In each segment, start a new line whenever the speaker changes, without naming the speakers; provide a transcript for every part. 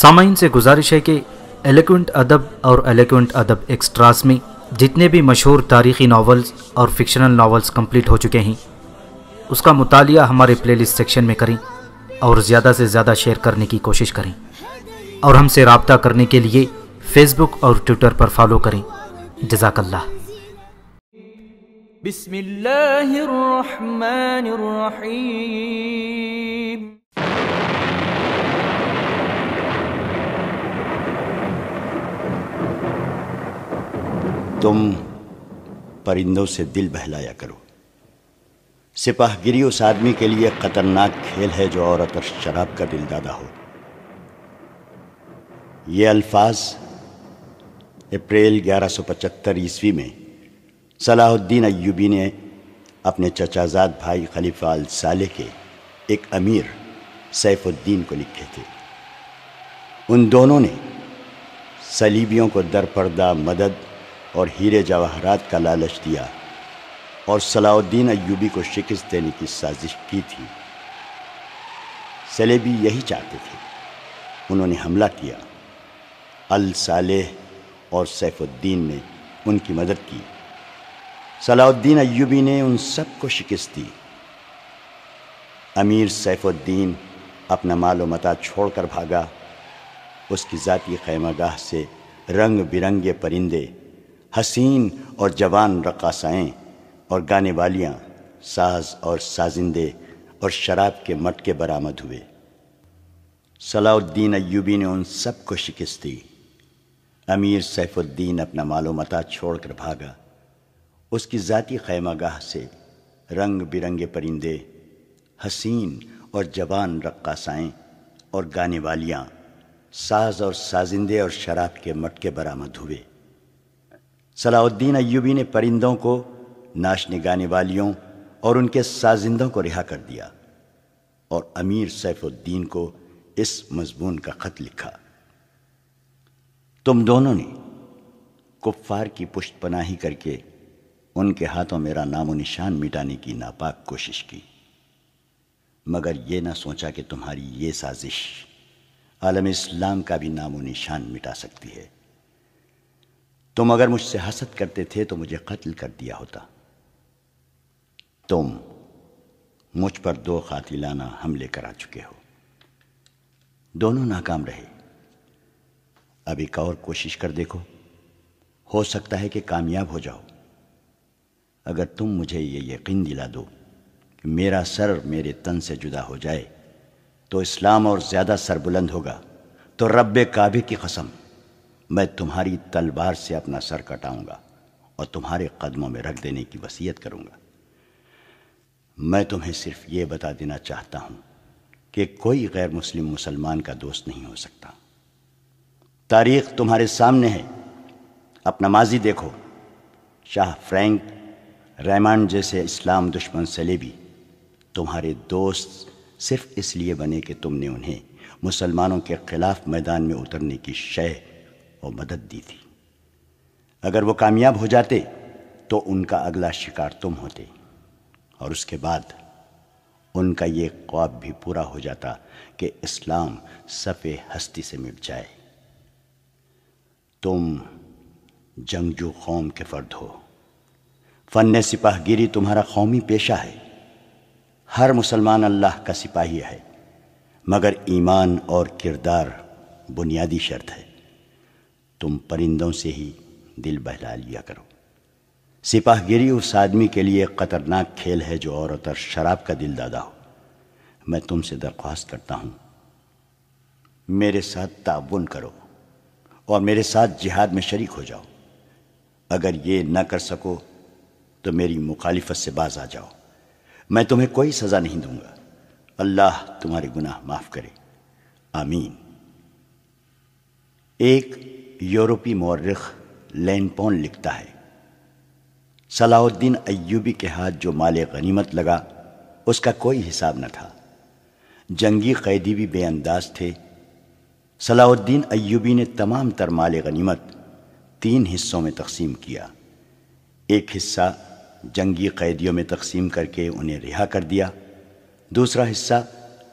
सामाइन से गुजारिश है कि एलिक्वेंट अदब और एलिक्वेंट अदब एक्स्ट्रास में जितने भी मशहूर तारीखी नावल्स और फिक्शनल नावल्स कंप्लीट हो चुके हैं उसका मुताल हमारे प्लेलिस्ट सेक्शन में करें और ज़्यादा से ज़्यादा शेयर करने की कोशिश करें और हमसे रबता करने के लिए फेसबुक और ट्विटर पर फॉलो करें जजाकल्ला बिस्मिल्लाहिर्रहमानिर्रहीम तुम परिंदों से दिल बहलाया करो सिपाहगिरी उस आदमी के लिए खतरनाक खेल है जो औरत और शराब का दिलदादा हो ये अल्फाज अप्रैल 1175 ईस्वी में सलाहुद्दीन अयूबी ने अपने चचाजाद भाई खलीफा अल साले के एक अमीर सैफुद्दीन को लिखे थे उन दोनों ने सलीबियों को दरपर्दा मदद और हीरे जवाहरात का लालच दिया और सलाउद्दीन अयूबी को शिकस्त देने की साजिश की थी सलेबी यही चाहते थे उन्होंने हमला किया अल सालेह और सैफुद्दीन ने उनकी मदद की सलाउद्दीन अयूबी ने उन सबको शिकस्त दी अमीर सैफुद्दीन अपना मालो मता छोड़कर भागा उसकी ज़ाती खैमागाह से रंग बिरंगे परिंदे हसीन और जवान रकासाएँ और गाने वालियाँ साज और साजिंदे और शराब के मटके बरामद हुए सलाउद्दीन अयूबी ने उन सब को शिकस्त दी अमीर सैफुद्दीन अपना मालूमता छोड़कर भागा उसकी ज़ाती खैमागाह से रंग बिरंगे परिंदे हसीन और जवान रक्कासाएँ और गाने वालियाँ साज और साजिंदे और शराब के मटके बरामद हुए सलाउद्दीन अयूबी ने परिंदों को नाश निगाने वालियों और उनके साजिंदों को रिहा कर दिया और अमीर सैफुद्दीन को इस मजमून का खत लिखा तुम दोनों ने कुफ्फार की पुष्ट पनाही करके उनके हाथों मेरा नामो निशान मिटाने की नापाक कोशिश की मगर यह ना सोचा कि तुम्हारी ये साजिश आलम इस्लाम का भी नामो निशान मिटा सकती है तुम अगर मुझसे हसद करते थे तो मुझे कत्ल कर दिया होता तुम मुझ पर दो खातिलाना हमले करा चुके हो दोनों नाकाम रहे अब एक और कोशिश कर देखो हो सकता है कि कामयाब हो जाओ अगर तुम मुझे ये यकीन दिला दो कि मेरा सर मेरे तन से जुदा हो जाए तो इस्लाम और ज़्यादा सरबुलंद होगा तो रब काबे की कसम मैं तुम्हारी तलवार से अपना सर कटाऊंगा और तुम्हारे कदमों में रख देने की वसीयत करूंगा मैं तुम्हें सिर्फ ये बता देना चाहता हूं कि कोई गैर मुस्लिम मुसलमान का दोस्त नहीं हो सकता तारीख तुम्हारे सामने है अपना माजी देखो शाह फ्रैंक रहमान जैसे इस्लाम दुश्मन सलेबी तुम्हारे दोस्त सिर्फ इसलिए बने कि तुमने उन्हें मुसलमानों के खिलाफ मैदान में उतरने की शय और मदद दी थी अगर वो कामयाब हो जाते तो उनका अगला शिकार तुम होते और उसके बाद उनका ये ख्वाब भी पूरा हो जाता कि इस्लाम सफ़े हस्ती से मिट जाए तुम जंगजू कौम के फर्द हो फन सिपाहगिरी तुम्हारा कौमी पेशा है हर मुसलमान अल्लाह का सिपाही है मगर ईमान और किरदार बुनियादी शर्त है तुम परिंदों से ही दिल बहला लिया करो सिपाहगिरी उस आदमी के लिए खतरनाक खेल है जो औरत और शराब का दिल दादा हो मैं तुमसे दरख्वास्त करता हूं मेरे साथ ताबुन करो और मेरे साथ जिहाद में शरीक हो जाओ अगर ये न कर सको तो मेरी मुखालिफत से बाज आ जाओ मैं तुम्हें कोई सज़ा नहीं दूंगा अल्लाह तुम्हारे गुनाह माफ़ करे आमीन एक यूरोपी मौरख लैनपोन लिखता है सलाउद्दीन अयूबी के हाथ जो माल गनीमत लगा उसका कोई हिसाब न था जंगी कैदी भी बेअंदाज थे सलाउद्दीन अयूबी ने तमाम तर माल गनीमत तीन हिस्सों में तकसीम किया एक हिस्सा जंगी कैदियों में तकसीम करके उन्हें रिहा कर दिया दूसरा हिस्सा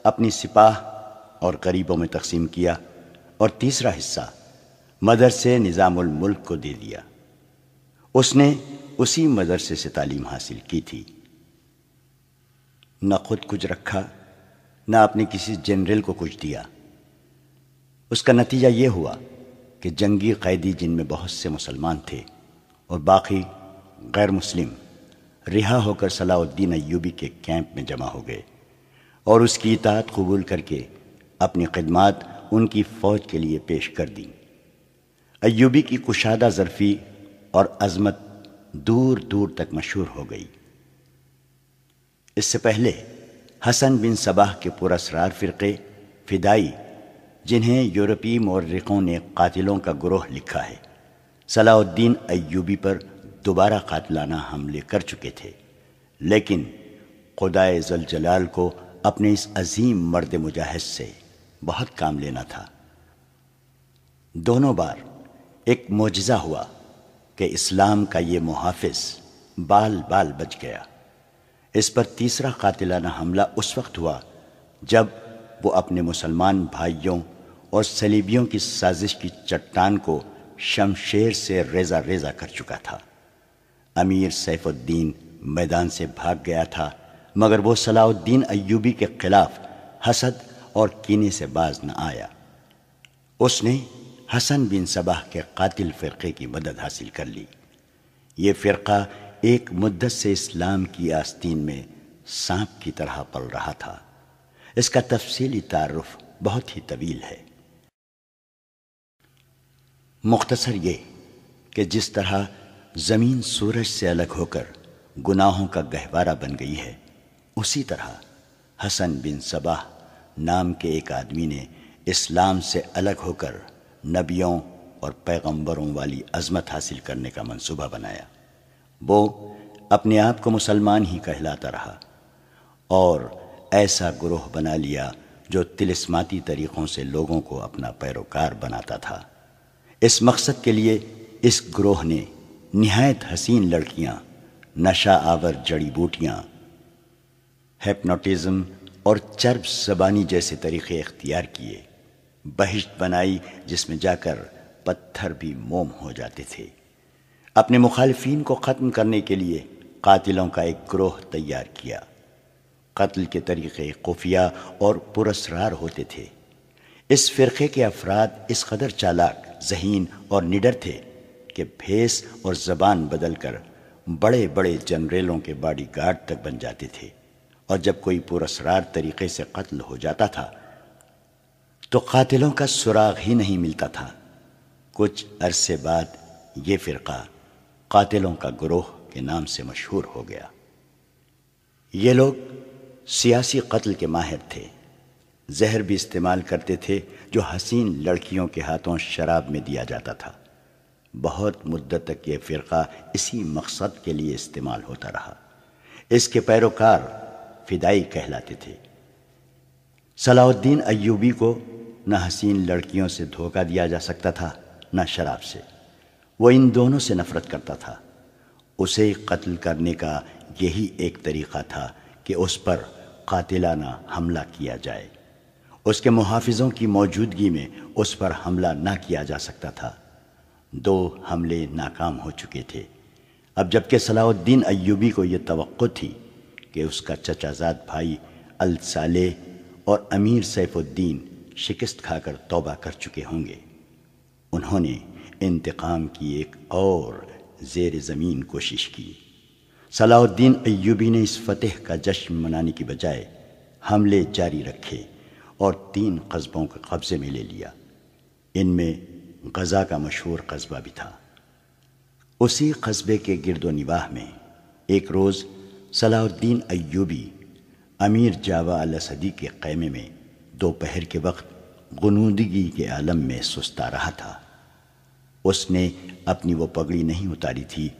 अपनी सिपाह और गरीबों में तकसीम किया और तीसरा हिस्सा मदरसे निज़ामुल मुल्क को दे दिया उसने उसी मदरसे से तालीम हासिल की थी ना खुद कुछ रखा न अपने किसी जनरल को कुछ दिया उसका नतीजा ये हुआ कि जंगी कैदी जिनमें बहुत से मुसलमान थे और बाकी गैर मुस्लिम रिहा होकर सलाउद्दीन अयूबी के कैंप में जमा हो गए और उसकी इतात कबूल करके अपनी खदमात उनकी फ़ौज के लिए पेश कर दी अयूबी की कुशादा जरफी और अजमत दूर दूर तक मशहूर हो गई इससे पहले हसन बिन सबाह के पुरसरार फ़िरके फिदाई जिन्हें यूरोपीय मौरकों ने कातिलों का ग्रोह लिखा है सलाउद्दीन अयूबी पर दोबारा कातलाना हमले कर चुके थे लेकिन खुदाए जलजलाल को अपने इस अजीम मर्द मुजाहिद से बहुत काम लेना था दोनों बार एक मोजा हुआ कि इस्लाम का ये मुहाफ़ बाल बाल बच गया इस पर तीसरा कातिलाना हमला उस वक्त हुआ जब वो अपने मुसलमान भाइयों और सलीबियों की साजिश की चट्टान को शमशेर से रेजा रेजा कर चुका था अमीर सैफुद्दीन मैदान से भाग गया था मगर वो सलाउद्दीन अयूबी के खिलाफ हसद और कीने से बाज न आया उसने हसन बिन सबाह के कातिल फ़िरक़े की मदद हासिल कर ली ये फ़िरक़ा एक मुद्दत से इस्लाम की आस्तीन में सांप की तरह पल रहा था इसका तफसीली तारफ बहुत ही तवील है मुख्तसर ये कि जिस तरह ज़मीन सूरज से अलग होकर गुनाहों का गहवारा बन गई है उसी तरह हसन बिन सबाह नाम के एक आदमी ने इस्लाम से अलग होकर नबियों और पैगंबरों वाली अजमत हासिल करने का मंसूबा बनाया वो अपने आप को मुसलमान ही कहलाता रहा और ऐसा ग्रोह बना लिया जो तिलस्माती तरीक़ों से लोगों को अपना पैरोकार बनाता था इस मकसद के लिए इस ग्रोह ने नहायत हसीन लड़कियां, नशा आवर जड़ी बूटियाँ हेप्नोटिज़म और चर्ब जबानी जैसे तरीक़े अख्तियार किए बहिश्त बनाई जिसमें जाकर पत्थर भी मोम हो जाते थे अपने मुखालफी को ख़त्म करने के लिए कातिलों का एक ग्रोह तैयार किया कत्ल के तरीक़े खुफिया और पुरसरार होते थे इस फ़िरक़े के अफराद इस कदर चालाक जहीन और निडर थे कि भेस और ज़बान बदल कर बड़े बड़े जनरलों के बॉडी गार्ड तक बन जाते थे और जब कोई पुरसरार तरीक़े से कत्ल हो जाता था तो कातिलों का सुराग ही नहीं मिलता था कुछ अरसे बाद ये फ़िरका कातिलों का ग्रोह के नाम से मशहूर हो गया ये लोग सियासी कत्ल के माहिर थे जहर भी इस्तेमाल करते थे जो हसीन लड़कियों के हाथों शराब में दिया जाता था बहुत मुद्दत तक ये फ़िरका इसी मकसद के लिए इस्तेमाल होता रहा इसके पैरोकार फिदाई कहलाते थे सलाउद्दीन अयूबी को न हसीन लड़कियों से धोखा दिया जा सकता था न शराब से वो इन दोनों से नफरत करता था उसे कत्ल करने का यही एक तरीक़ा था कि उस पर कातिलाना हमला किया जाए उसके मुहाफिजों की मौजूदगी में उस पर हमला ना किया जा सकता था दो हमले नाकाम हो चुके थे अब जबकि सलाउद्दीन अयूबी को ये तो थी कि उसका चचाजाद भाई अल साले और अमीर सैफुद्दीन शिकस्त खाकर तौबा कर चुके होंगे उन्होंने इंतकाम की एक और जेर ज़मीन कोशिश की सलाउद्दीन अयूबी ने इस फतेह का जश्न मनाने की बजाय हमले जारी रखे और तीन कस्बों के कब्ज़े में ले लिया इनमें गज़ा का मशहूर कस्बा भी था उसी कस्बे के गिरदो निवाह में एक रोज़ सलाउद्दीन अयूबी अमीर जावा अल सदी के कैमे में दोपहर के वक्त गुनूदगी के आलम में सुस्ता रहा था उसने अपनी वो पगड़ी नहीं उतारी थी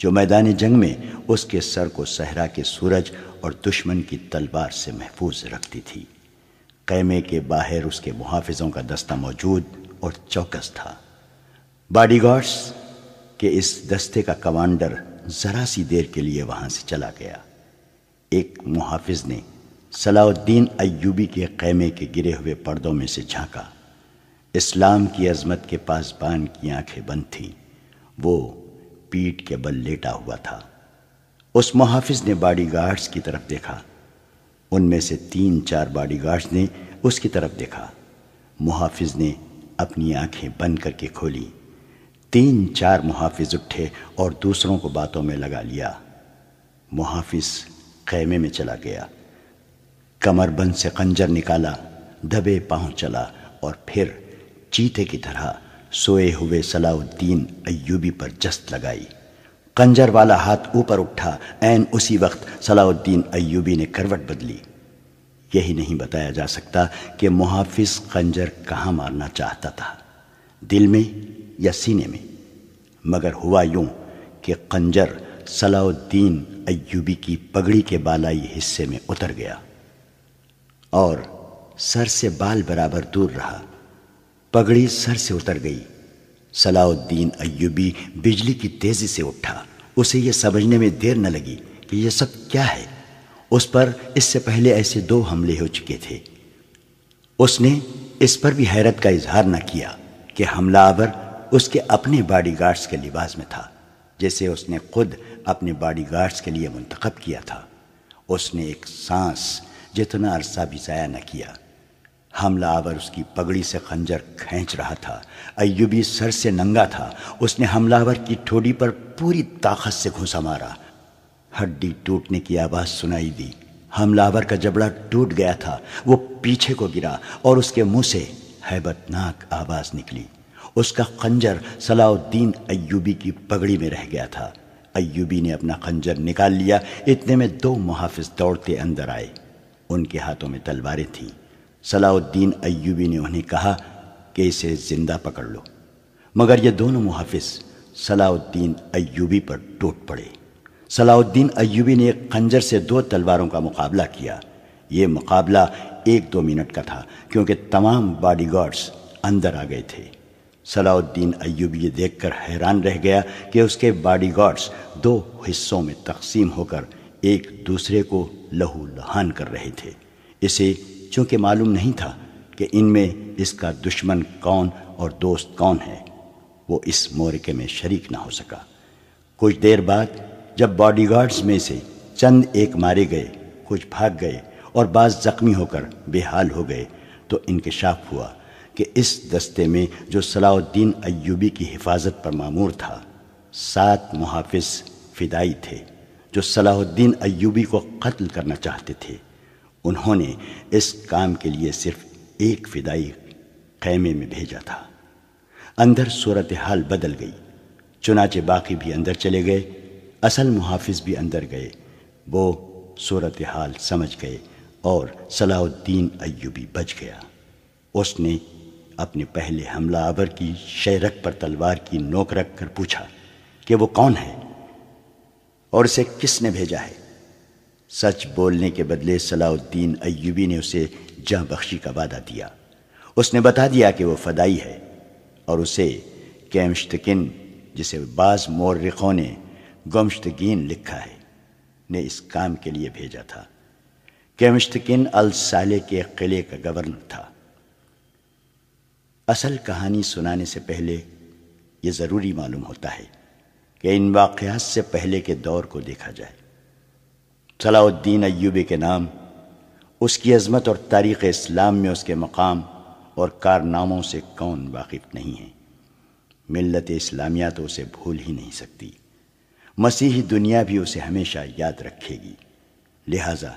जो मैदान जंग में उसके सर को सहरा के सूरज और दुश्मन की तलवार से महफूज रखती थी कैमे के बाहर उसके मुहाफिजों का दस्ता मौजूद और चौकस था बॉडीगार्ड्स के इस दस्ते का कमांडर जरा सी देर के लिए वहां से चला गया एक मुहाफिज ने सलाउद्दीन अयूबी के ख़ैमे के गिरे हुए पर्दों में से झांका इस्लाम की अजमत के पासबान की आंखें बंद थीं वो पीठ के बल लेटा हुआ था उस मुहाफिज ने बॉडी गार्ड्स की तरफ देखा उनमें से तीन चार बॉडी गार्ड्स ने उसकी तरफ देखा मुहाफिज ने अपनी आंखें बंद करके खोली तीन चार मुहाफिज उठे और दूसरों को बातों में लगा लिया मुहाफिज खैमे में चला गया कमरबंद से कंजर निकाला दबे पांव चला और फिर चीते की तरह सोए हुए सलाउद्दीन अयूबी पर जस्त लगाई कंजर वाला हाथ ऊपर उठा एन उसी वक्त सलाउद्दीन अयूबी ने करवट बदली यही नहीं बताया जा सकता कि मुहाफिज कंजर कहाँ मारना चाहता था दिल में या सीने में मगर हुआ यूं कि कंजर सलाउद्दीन अयूबी की पगड़ी के बालाई हिस्से में उतर गया और सर से बाल बराबर दूर रहा पगड़ी सर से उतर गई सलाउद्दीन अयूबी बिजली की तेजी से उठा उसे यह समझने में देर न लगी कि यह सब क्या है उस पर इससे पहले ऐसे दो हमले हो चुके थे उसने इस पर भी हैरत का इजहार न किया कि हमलावर उसके अपने बॉडीगार्ड्स के लिबास में था जैसे उसने खुद अपने बॉडीगार्ड्स के लिए मुंतखब किया था उसने एक सांस जितना अरसा भी ज़ाया न किया हमला आवर उसकी पगड़ी से खंजर खींच रहा था अयुबी सर से नंगा था उसने हमलावर की ठोड़ी पर पूरी ताकत से घुसा मारा हड्डी टूटने की आवाज़ सुनाई दी हमलावर का जबड़ा टूट गया था वो पीछे को गिरा और उसके मुंह से हैबतनाक आवाज़ निकली उसका खंजर सलाउद्दीन अयुबी की पगड़ी में रह गया था अयूबी ने अपना खंजर निकाल लिया इतने में दो मुहाफिज दौड़ते अंदर आए उनके हाथों में तलवारें थीं सलाउद्दीन अयूबी ने उन्हें कहा कि इसे जिंदा पकड़ लो मगर ये दोनों मुहाफिज सलाउद्दीन अयूबी पर टूट पड़े सलाउद्दीन अयूबी ने एक खंजर से दो तलवारों का मुकाबला किया ये मुकाबला एक दो मिनट का था क्योंकि तमाम बॉडीगार्ड्स अंदर आ गए थे सलाउद्दीन अयूबी ये देखकर हैरान रह गया कि उसके बॉडीगार्ड्स दो हिस्सों में तकसीम होकर एक दूसरे को लहू लहान कर रहे थे इसे चूंकि मालूम नहीं था कि इनमें इसका दुश्मन कौन और दोस्त कौन है वो इस मोरके में शरीक ना हो सका कुछ देर बाद जब बॉडीगार्ड्स में से चंद एक मारे गए कुछ भाग गए और बाज जख्मी होकर बेहाल हो गए तो इनकशाफ हुआ कि इस दस्ते में जो सलाउद्दीन अयूबी की हिफाजत पर मामूर था सात मुहाफिज फिदाई थे जो सलाहुद्दीन अयूबी को कत्ल करना चाहते थे उन्होंने इस काम के लिए सिर्फ एक फिदाई खैमे में भेजा था अंदर सूरत हाल बदल गई चुनाचे बाकी भी अंदर चले गए असल मुहाफिज भी अंदर गए वो सूरत हाल समझ गए और सलाहुद्दीन अयूबी बच गया उसने अपने पहले हमला आवर की शेरक पर तलवार की नोक रख कर पूछा कि वो कौन है और इसे किसने भेजा है सच बोलने के बदले सलाउद्दीन अयूबी ने उसे जहाँ बख्शी का वादा दिया उसने बता दिया कि वो फदाई है और उसे कैमश्तकिन जिसे बाज मौरखों ने गमश्तगीन लिखा है ने इस काम के लिए भेजा था कैमश्तकिन अल साले के किले का गवर्नर था असल कहानी सुनाने से पहले ये ज़रूरी मालूम होता है कि इन वाकयात से पहले के दौर को देखा जाए सलाउद्दीन अयूबी के नाम उसकी अजमत और तारीख़ इस्लाम में उसके मकाम और कारनामों से कौन वाकिफ नहीं है मिलत इस्लामिया तो उसे भूल ही नहीं सकती मसीही दुनिया भी उसे हमेशा याद रखेगी लिहाजा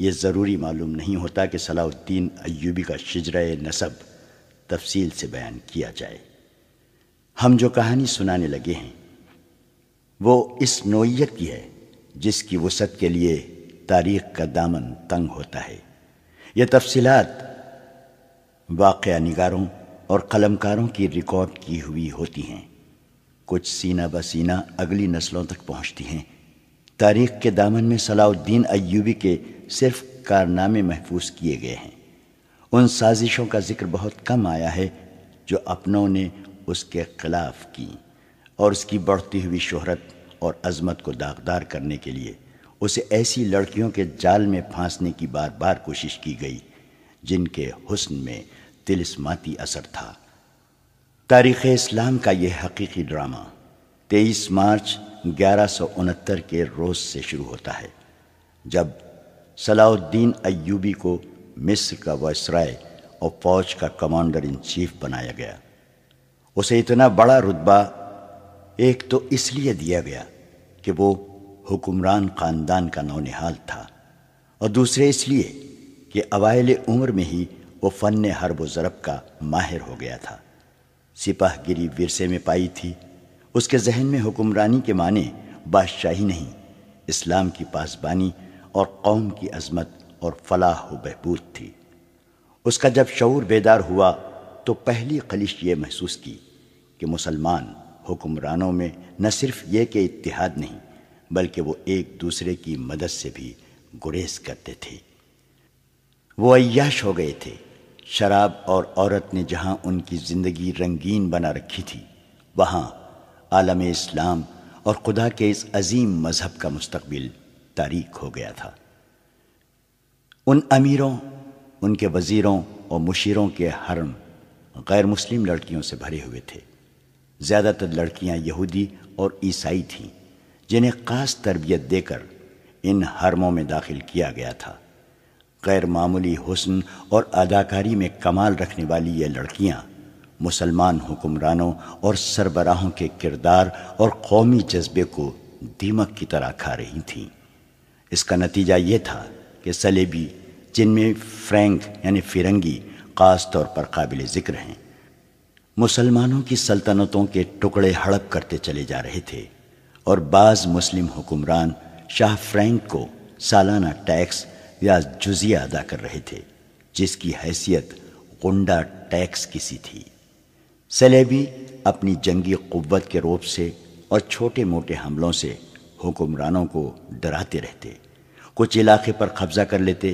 ये ज़रूरी मालूम नहीं होता कि सलाउद्दीन अयूबी का शिजर नसब तफसील से बयान किया जाए हम जो कहानी सुनाने लगे हैं वो इस नोयत की है जिसकी वसत के लिए तारीख का दामन तंग होता है यह तफसीलात वाक़ निगारों और कलमकारों की रिकॉर्ड की हुई होती हैं कुछ सीना ब सीना अगली नस्लों तक पहुँचती हैं तारीख के दामन में सलाउद्दीन अयूबी के सिर्फ कारनामे महफूज किए गए हैं उन साजिशों का जिक्र बहुत कम आया है जो अपनों ने उसके खिलाफ की और उसकी बढ़ती हुई शोहरत और अजमत को दागदार करने के लिए उसे ऐसी लड़कियों के जाल में फांसने की बार बार कोशिश की गई जिनके हुस्न में तिलस्माती असर था तारीख़ इस्लाम का यह हकीकी ड्रामा 23 मार्च ग्यारह के रोज़ से शुरू होता है जब सलाउद्दीन अयूबी को मिस्र का वसराय और फौज का कमांडर इन चीफ बनाया गया उसे इतना बड़ा रुतबा एक तो इसलिए दिया गया कि वो हुक्मरान ख़ानदान का नौनिहाल था और दूसरे इसलिए कि अवायल उम्र में ही वो फ़न हरब ज़रब का माहिर हो गया था सिपाह गिरी विरसे में पाई थी उसके जहन में हुक्मरानी के माने बादशाही नहीं इस्लाम की पासबानी और कौम की अजमत और फलाह व बहबूद थी उसका जब शूर बेदार हुआ तो पहली खलिश ये महसूस की कि मुसलमान हुक्मरानों में न सिर्फ ये कि इतिहाद नहीं बल्कि वो एक दूसरे की मदद से भी गुरेज करते थे वो अयाश हो गए थे शराब और औरत ने जहां उनकी ज़िंदगी रंगीन बना रखी थी वहां आलम इस्लाम और खुदा के इस अजीम मज़हब का मुस्तबिल तारीख हो गया था उन अमीरों उनके वज़ीरों और मुशीरों के हरम गैर मुस्लिम लड़कियों से भरे हुए थे ज़्यादातर लड़कियां यहूदी और ईसाई थीं जिन्हें ख़ास तरबियत देकर इन हरमों में दाखिल किया गया था गैर मामूली हुस्न और अदाकारी में कमाल रखने वाली ये लड़कियाँ मुसलमान हुक्मरानों और सरबराहों के किरदार और कौमी जज्बे को दीमक की तरह खा रही थीं इसका नतीजा ये था कि सलेबी जिनमें फ्रैंक यानी फिरंगी ख़ास तौर पर काबिल ज़िक्र हैं मुसलमानों की सल्तनतों के टुकड़े हड़प करते चले जा रहे थे और बाज मुस्लिम हुक्मरान शाह फ्रैंक को सालाना टैक्स या जुजिया अदा कर रहे थे जिसकी हैसियत गुंडा टैक्स की सी थी सलेबी अपनी जंगी क़वत के रूप से और छोटे मोटे हमलों से हुक्मरानों को डराते रहते कुछ इलाके पर कब्जा कर लेते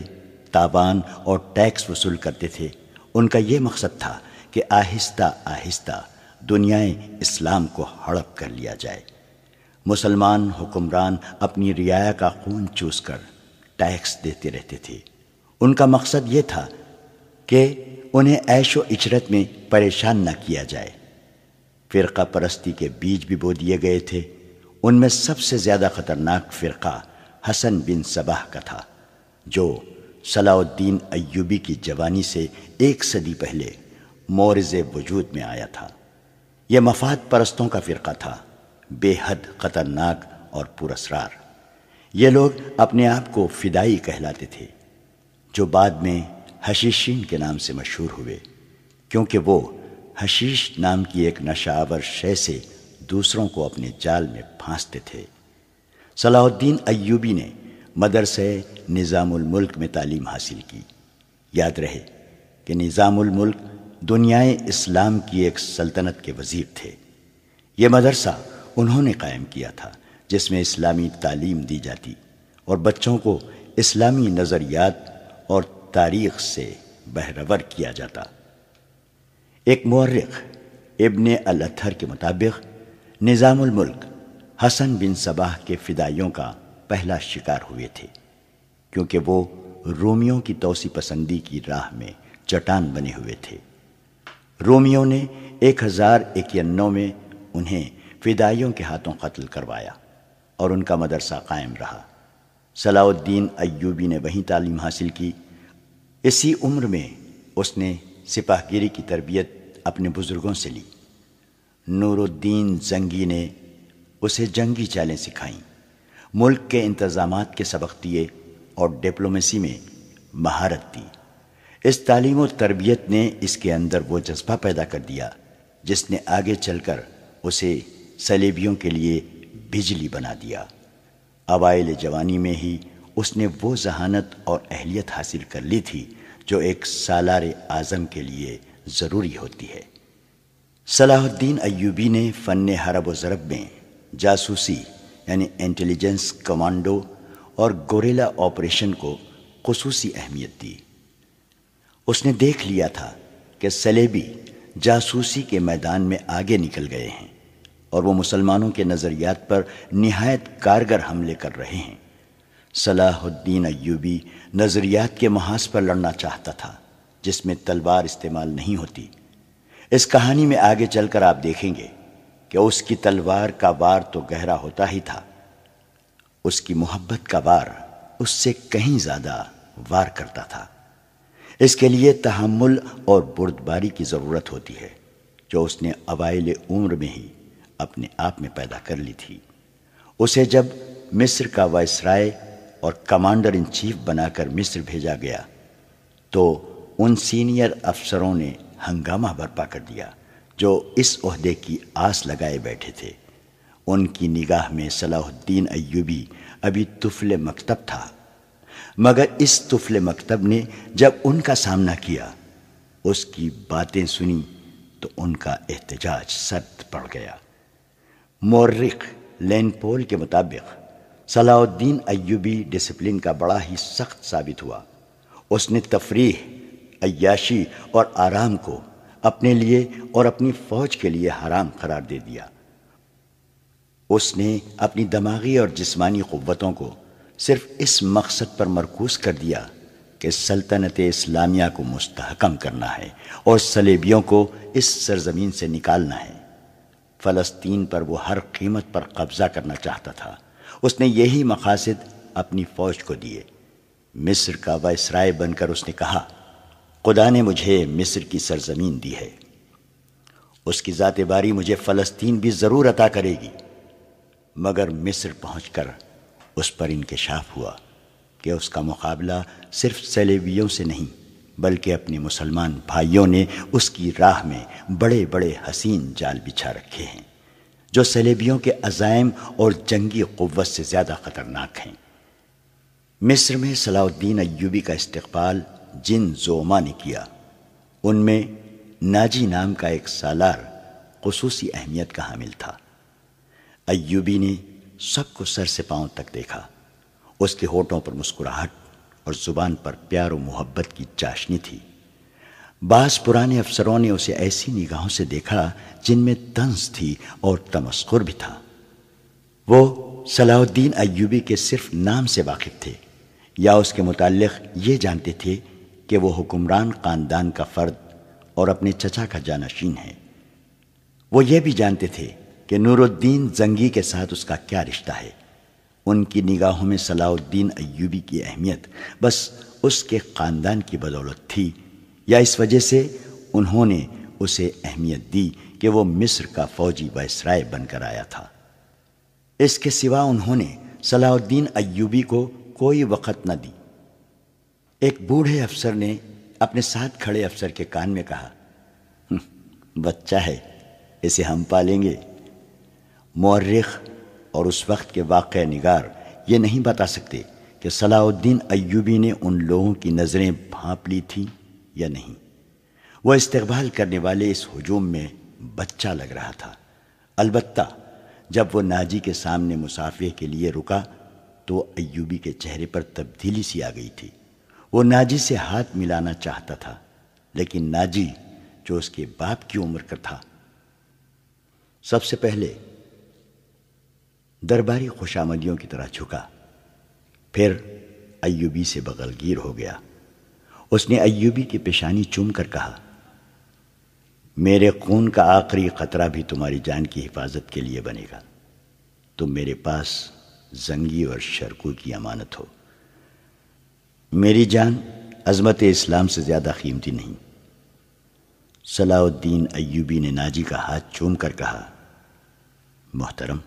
ताबान और टैक्स वसूल करते थे उनका ये मकसद था कि आहिस्ता आहिस्ता दुनियाएं इस्लाम को हड़प कर लिया जाए मुसलमान हुक्मरान अपनी रियाया का खून चूस कर टैक्स देते रहते थे उनका मकसद ये था कि उन्हें ऐश व में परेशान न किया जाए फ़िरका परस्ती के बीज भी बो दिए गए थे उनमें सबसे ज़्यादा ख़तरनाक फ़िरका हसन बिन सबाह का था जो सलाउद्दीन अयूबी की जवानी से एक सदी पहले मोरज वजूद में आया था यह मफाद परस्तों का फ़िरका था बेहद ख़तरनाक और पुरसरार ये लोग अपने आप को फिदाई कहलाते थे जो बाद में हशीशीन के नाम से मशहूर हुए क्योंकि वो हशीश नाम की एक नशावर शय से दूसरों को अपने जाल में फांसते थे सलाहुद्दीन अयूबी ने मदरसे निज़ामुल मुल्क में तालीम हासिल की याद रहे कि निज़ामुल मुल्क दुनियाए इस्लाम की एक सल्तनत के वजीर थे ये मदरसा उन्होंने कायम किया था जिसमें इस्लामी तालीम दी जाती और बच्चों को इस्लामी नज़रियात और तारीख से बहरवर किया जाता एक मर्रख इबन अल के मुताबिक निज़ामुल्मल्क हसन बिन सबाह के फ़िदाइयों का पहला शिकार हुए थे क्योंकि वो रोमियों की तोसी पसंदी की राह में चटान बने हुए थे रोमियो ने एक हजार इक्यानवे में उन्हें फिदाइयों के हाथों कत्ल करवाया और उनका मदरसा कायम रहा सलाउद्दीन अयूबी ने वहीं तालीम हासिल की इसी उम्र में उसने सिपाहगिरी की तरबियत अपने बुज़ुर्गों से ली नूरुद्दीन जंगी ने उसे जंगी चालें सिखाईं मुल्क के इंतज़ाम के सबक दिए और डिप्लोमेसी में महारत दी इस तालीम और तरबियत ने इसके अंदर वो जज्बा पैदा कर दिया जिसने आगे चलकर उसे सलेबियों के लिए बिजली बना दिया अबाइल जवानी में ही उसने वो जहानत और अहलियत हासिल कर ली थी जो एक सालार आज़म के लिए ज़रूरी होती है सलाहुद्दीन अयूबी ने फ़न हरब व ज़रब में जासूसी यानी इंटेलिजेंस कमांडो और गोरेला ऑपरेशन को खसूसी अहमियत दी उसने देख लिया था कि सलेबी जासूसी के मैदान में आगे निकल गए हैं और वो मुसलमानों के नज़रियात पर नहायत कारगर हमले कर रहे हैं सलाहुद्दीन अयूबी नज़रियात के महाज पर लड़ना चाहता था जिसमें तलवार इस्तेमाल नहीं होती इस कहानी में आगे चलकर आप देखेंगे कि उसकी तलवार का वार तो गहरा होता ही था उसकी मोहब्बत का वार उससे कहीं ज़्यादा वार करता था इसके लिए तहमुल और बुर्दबारी की ज़रूरत होती है जो उसने अवाइल उम्र में ही अपने आप में पैदा कर ली थी उसे जब मिस्र का वायसराय और कमांडर इन चीफ बनाकर मिस्र भेजा गया तो उन सीनियर अफसरों ने हंगामा बर्पा कर दिया जो इस अहदे की आस लगाए बैठे थे उनकी निगाह में सलाहुद्दीन अयूबी अभी तुफले मकतब था मगर इस तुफले मकतब ने जब उनका सामना किया उसकी बातें सुनी तो उनका एहतजाज सर्द पड़ गया मौरख लैनपोल के मुताबिक सलाउद्दीन अयूबी डिसिप्लिन का बड़ा ही सख्त साबित हुआ उसने तफरी अयाशी और आराम को अपने लिए और अपनी फौज के लिए हराम करार दे दिया उसने अपनी दमागी और जिस्मानी कुतों को सिर्फ इस मकसद पर मरकूज कर दिया कि सल्तनत इस्लामिया को मुस्तकम करना है और सलेबियों को इस सरजमीन से निकालना है फ़लस्तीन पर वो हर कीमत पर कब्ज़ा करना चाहता था उसने यही मकासद अपनी फ़ौज को दिए मिस्र का वायसराय बनकर उसने कहा खुदा ने मुझे मिस्र की सरजमीन दी है उसकी ज़ाते बारी मुझे फ़लस्तीन भी ज़रूर अता करेगी मगर मिस्र पहुँच कर उस पर इंकशाफ हुआ कि उसका मुकाबला सिर्फ सलेबियों से नहीं बल्कि अपने मुसलमान भाइयों ने उसकी राह में बड़े बड़े हसीन जाल बिछा रखे हैं जो सलेबियों के अजायम और जंगी क़वत से ज़्यादा ख़तरनाक हैं मिस्र में सलाउद्दीन अयूबी का इस्तकबाल जिन जोमा ने किया उनमें नाजी नाम का एक सालार खसूसी अहमियत का हामिल था अयूबी ने सबको सर से पांव तक देखा उसके होठों पर मुस्कुराहट और जुबान पर प्यार और मोहब्बत की चाशनी थी बास पुराने अफसरों ने उसे ऐसी निगाहों से देखा जिनमें तंज थी और तमस्कुर भी था वो सलाउद्दीन अयूबी के सिर्फ नाम से वाकिफ थे या उसके मुतालिक ये जानते थे कि वो हुक्मरान खानदान का फ़र्द और अपने चचा का जानशीन है वो ये भी जानते थे कि नूरुद्दीन जंगी के साथ उसका क्या रिश्ता है उनकी निगाहों में सलाउद्दीन अयूबी की अहमियत बस उसके ख़ानदान की बदौलत थी या इस वजह से उन्होंने उसे अहमियत दी कि वो मिस्र का फौजी वायसराय बनकर आया था इसके सिवा उन्होंने सलाउद्दीन अयूबी को कोई वक़्त न दी एक बूढ़े अफसर ने अपने साथ खड़े अफसर के कान में कहा हम्म, बच्चा है इसे हम पालेंगे मौरख और उस वक्त के वाक़ निगार ये नहीं बता सकते कि सलाउद्दीन अयूबी ने उन लोगों की नज़रें भाँप ली थी या नहीं वह इस्तबाल करने वाले इस हजूम में बच्चा लग रहा था अलबत् जब वह नाजी के सामने मुसाफिर के लिए रुका तो अयूबी के चेहरे पर तब्दीली सी आ गई थी वो नाजी से हाथ मिलाना चाहता था लेकिन नाजी जो उसके बाप की उम्र का था सबसे पहले दरबारी खुशामदियों की तरह झुका फिर अयुबी से बगलगीर हो गया उसने अयुबी की पेशानी चूम कर कहा मेरे खून का आखिरी खतरा भी तुम्हारी जान की हिफाजत के लिए बनेगा तुम मेरे पास जंगी और शरकू की अमानत हो मेरी जान अजमत इस्लाम से ज़्यादा कीमती नहीं सलाउद्दीन अयूबी ने नाजी का हाथ चूम कर कहा मोहतरम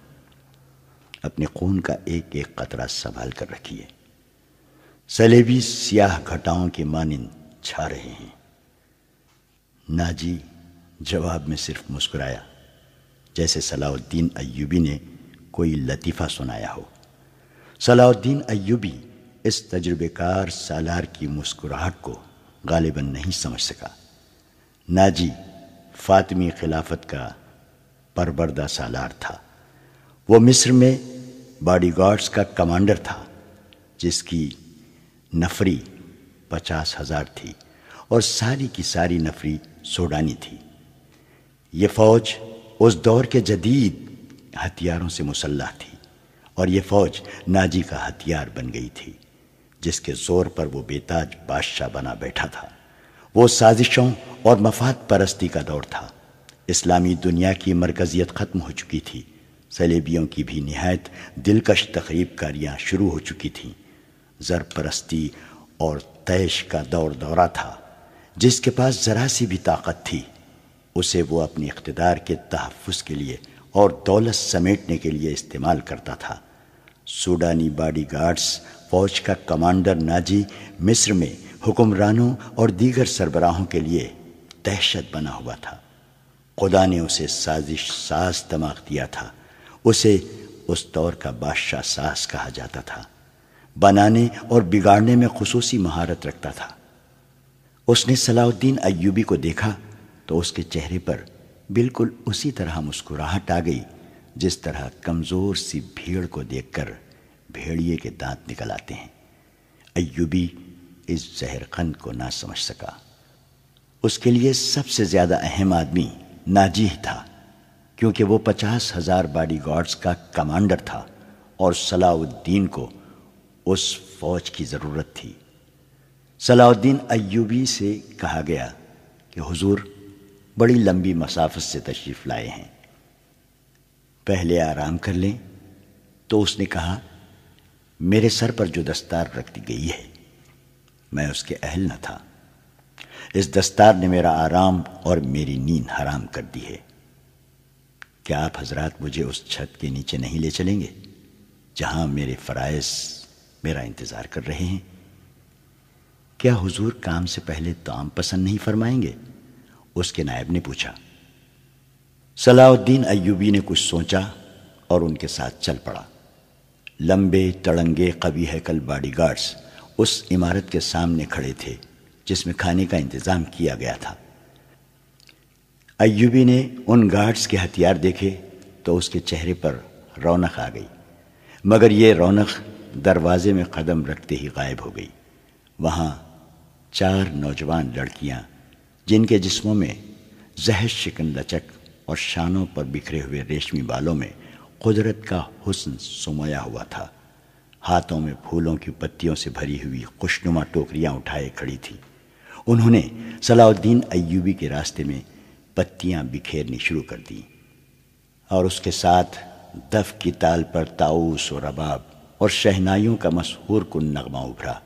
अपने खून का एक एक कतरा संभाल कर रखिए सलेबी सियाह घटाओं के मानिंद छा रहे हैं नाजी जवाब में सिर्फ मुस्कुराया जैसे सलाउद्दीन अयूबी ने कोई लतीफ़ा सुनाया हो सलाउद्दीन अयूबी इस तजुर्बेकार सालार की मुस्कुराहट को गालिबन नहीं समझ सका नाजी फातिमी खिलाफत का परबरदा सालार था वो मिस्र में बॉडीगार्ड्स का कमांडर था जिसकी नफरी पचास हजार थी और सारी की सारी नफरी सोडानी थी ये फौज उस दौर के जदीद हथियारों से मुसल्ला थी और ये फौज नाजी का हथियार बन गई थी जिसके जोर पर वो बेताज बादशाह बना बैठा था वो साजिशों और मफाद परस्ती का दौर था इस्लामी दुनिया की मरकजियत ख़त्म हो चुकी थी सलेबियों की भी नहायत दिलकश तकरीब कारियाँ शुरू हो चुकी थीं जरपरस्ती और तैश का दौर दौरा था जिसके पास ज़रा सी भी ताकत थी उसे वो अपने इकतदार के तहफ़ के लिए और दौलत समेटने के लिए इस्तेमाल करता था सूडानी बॉडी गार्ड्स फौज का कमांडर नाजी मिस्र में हुक्मरानों और दीगर सरबराहों के लिए दहशत बना हुआ था खुदा ने उसे साजिश साज दमाग दिया था उसे उस दौर का बादशाह सास कहा जाता था बनाने और बिगाड़ने में खसूसी महारत रखता था उसने सलाउद्दीन अयूबी को देखा तो उसके चेहरे पर बिल्कुल उसी तरह मुस्कुराहट आ गई जिस तरह कमज़ोर सी भीड़ को देखकर भेड़िए के दांत निकल आते हैं अयूबी इस जहरखंद को ना समझ सका उसके लिए सबसे ज़्यादा अहम आदमी नाजीह था क्योंकि वो पचास हजार बॉडी गार्ड्स का कमांडर था और सलाउद्दीन को उस फौज की ज़रूरत थी सलाउद्दीन अयूबी से कहा गया कि हुजूर बड़ी लंबी मसाफत से तशरीफ़ लाए हैं पहले आराम कर लें तो उसने कहा मेरे सर पर जो दस्तार रख दी गई है मैं उसके अहल न था इस दस्तार ने मेरा आराम और मेरी नींद हराम कर दी है क्या आप हजरात मुझे उस छत के नीचे नहीं ले चलेंगे जहां मेरे फ़राइज मेरा इंतज़ार कर रहे हैं क्या हुजूर काम से पहले ताम पसंद नहीं फरमाएंगे उसके नायब ने पूछा सलाउद्दीन अयूबी ने कुछ सोचा और उनके साथ चल पड़ा लंबे तड़ंगे कभी हैकल बॉडी उस इमारत के सामने खड़े थे जिसमें खाने का इंतज़ाम किया गया था अयूबी ने उन गार्ड्स के हथियार देखे तो उसके चेहरे पर रौनक आ गई मगर ये रौनक दरवाजे में कदम रखते ही गायब हो गई वहाँ चार नौजवान लड़कियाँ जिनके जिस्मों में जहर शिकन लचक और शानों पर बिखरे हुए रेशमी बालों में कुदरत का हुसन सुमाया हुआ था हाथों में फूलों की पत्तियों से भरी हुई खुशनुमा टोकरियाँ उठाए खड़ी थी उन्होंने सलाउद्दीन अयूबी के रास्ते में पत्तियां बिखेरनी शुरू कर दी और उसके साथ दफ की ताल पर ताऊस और रबाब और शहनाइयों का मशहूर कुन नगमा उभरा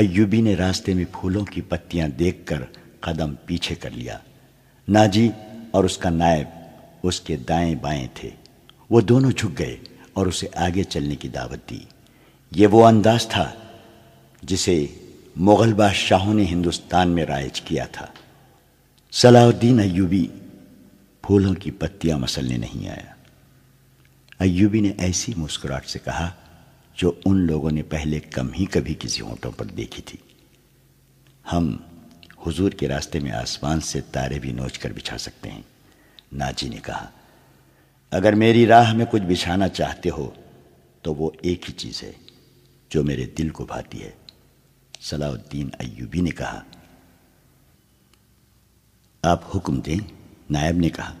अयूबी ने रास्ते में फूलों की पत्तियां देखकर कदम पीछे कर लिया नाजी और उसका नायब उसके दाएं बाएं थे वो दोनों झुक गए और उसे आगे चलने की दावत दी ये वो अंदाज था जिसे मुगल बादशाहों ने हिंदुस्तान में राइज किया था सलाउद्दीन अयूबी फूलों की पत्तियां मसलने नहीं आया अयूबी ने ऐसी मुस्कुराहट से कहा जो उन लोगों ने पहले कम ही कभी किसी होटों पर देखी थी हम हुजूर के रास्ते में आसमान से तारे भी नोच कर बिछा सकते हैं नाजी ने कहा अगर मेरी राह में कुछ बिछाना चाहते हो तो वो एक ही चीज़ है जो मेरे दिल को भाती है सलाउद्दीन अयूबी ने कहा आप हुक्म दें नायब ने कहा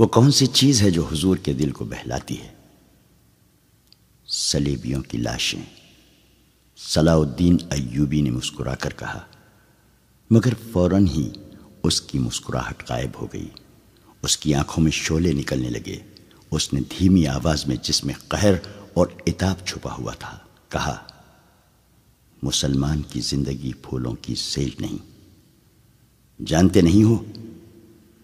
वो कौन सी चीज़ है जो हुजूर के दिल को बहलाती है सलेबियों की लाशें सलाउद्दीन अयूबी ने मुस्कुराकर कहा मगर फौरन ही उसकी मुस्कुराहट गायब हो गई उसकी आंखों में शोले निकलने लगे उसने धीमी आवाज में जिसमें कहर और इताब छुपा हुआ था कहा मुसलमान की जिंदगी फूलों की सेज नहीं जानते नहीं हो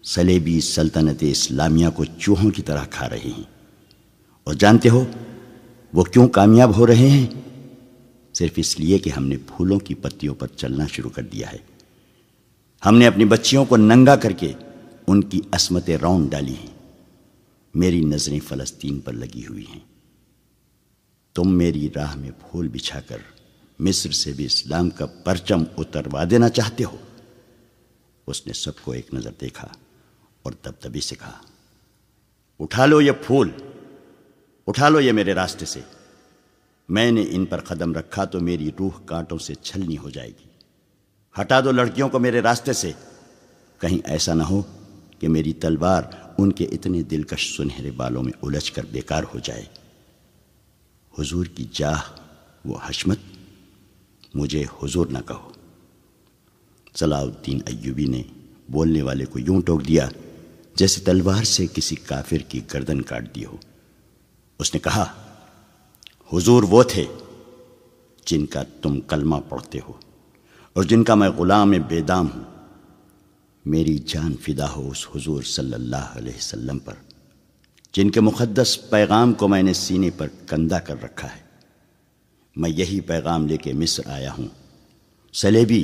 सलेबी सल्तनत इस्लामिया को चूहों की तरह खा रहे हैं और जानते हो वो क्यों कामयाब हो रहे हैं सिर्फ इसलिए कि हमने फूलों की पत्तियों पर चलना शुरू कर दिया है हमने अपनी बच्चियों को नंगा करके उनकी असमत रौन डाली हैं मेरी नज़रें फ़लस्तीन पर लगी हुई हैं तुम मेरी राह में फूल बिछाकर मिस्र से भी इस्लाम का परचम उतरवा देना चाहते हो उसने सबको एक नज़र देखा और दबदबी से कहा उठा लो ये फूल उठा लो ये मेरे रास्ते से मैंने इन पर कदम रखा तो मेरी रूह कांटों से छलनी हो जाएगी हटा दो लड़कियों को मेरे रास्ते से कहीं ऐसा ना हो कि मेरी तलवार उनके इतने दिलकश सुनहरे बालों में उलझ कर बेकार हो जाए हुजूर की जाह वो हशमत मुझे हुजूर ना कहो सलाउद्दीन अयूबी ने बोलने वाले को यूं टोक दिया जैसे तलवार से किसी काफिर की गर्दन काट दी हो उसने कहा हुजूर वो थे जिनका तुम कलमा पढ़ते हो और जिनका मैं ग़ुलाम बेदाम हूं मेरी जान फिदा हो उस हुजूर सल्लल्लाहु अलैहि वसल्लम पर जिनके मुक़दस पैगाम को मैंने सीने पर कंधा कर रखा है मैं यही पैगाम लेके मिस्र आया हूँ सलेबी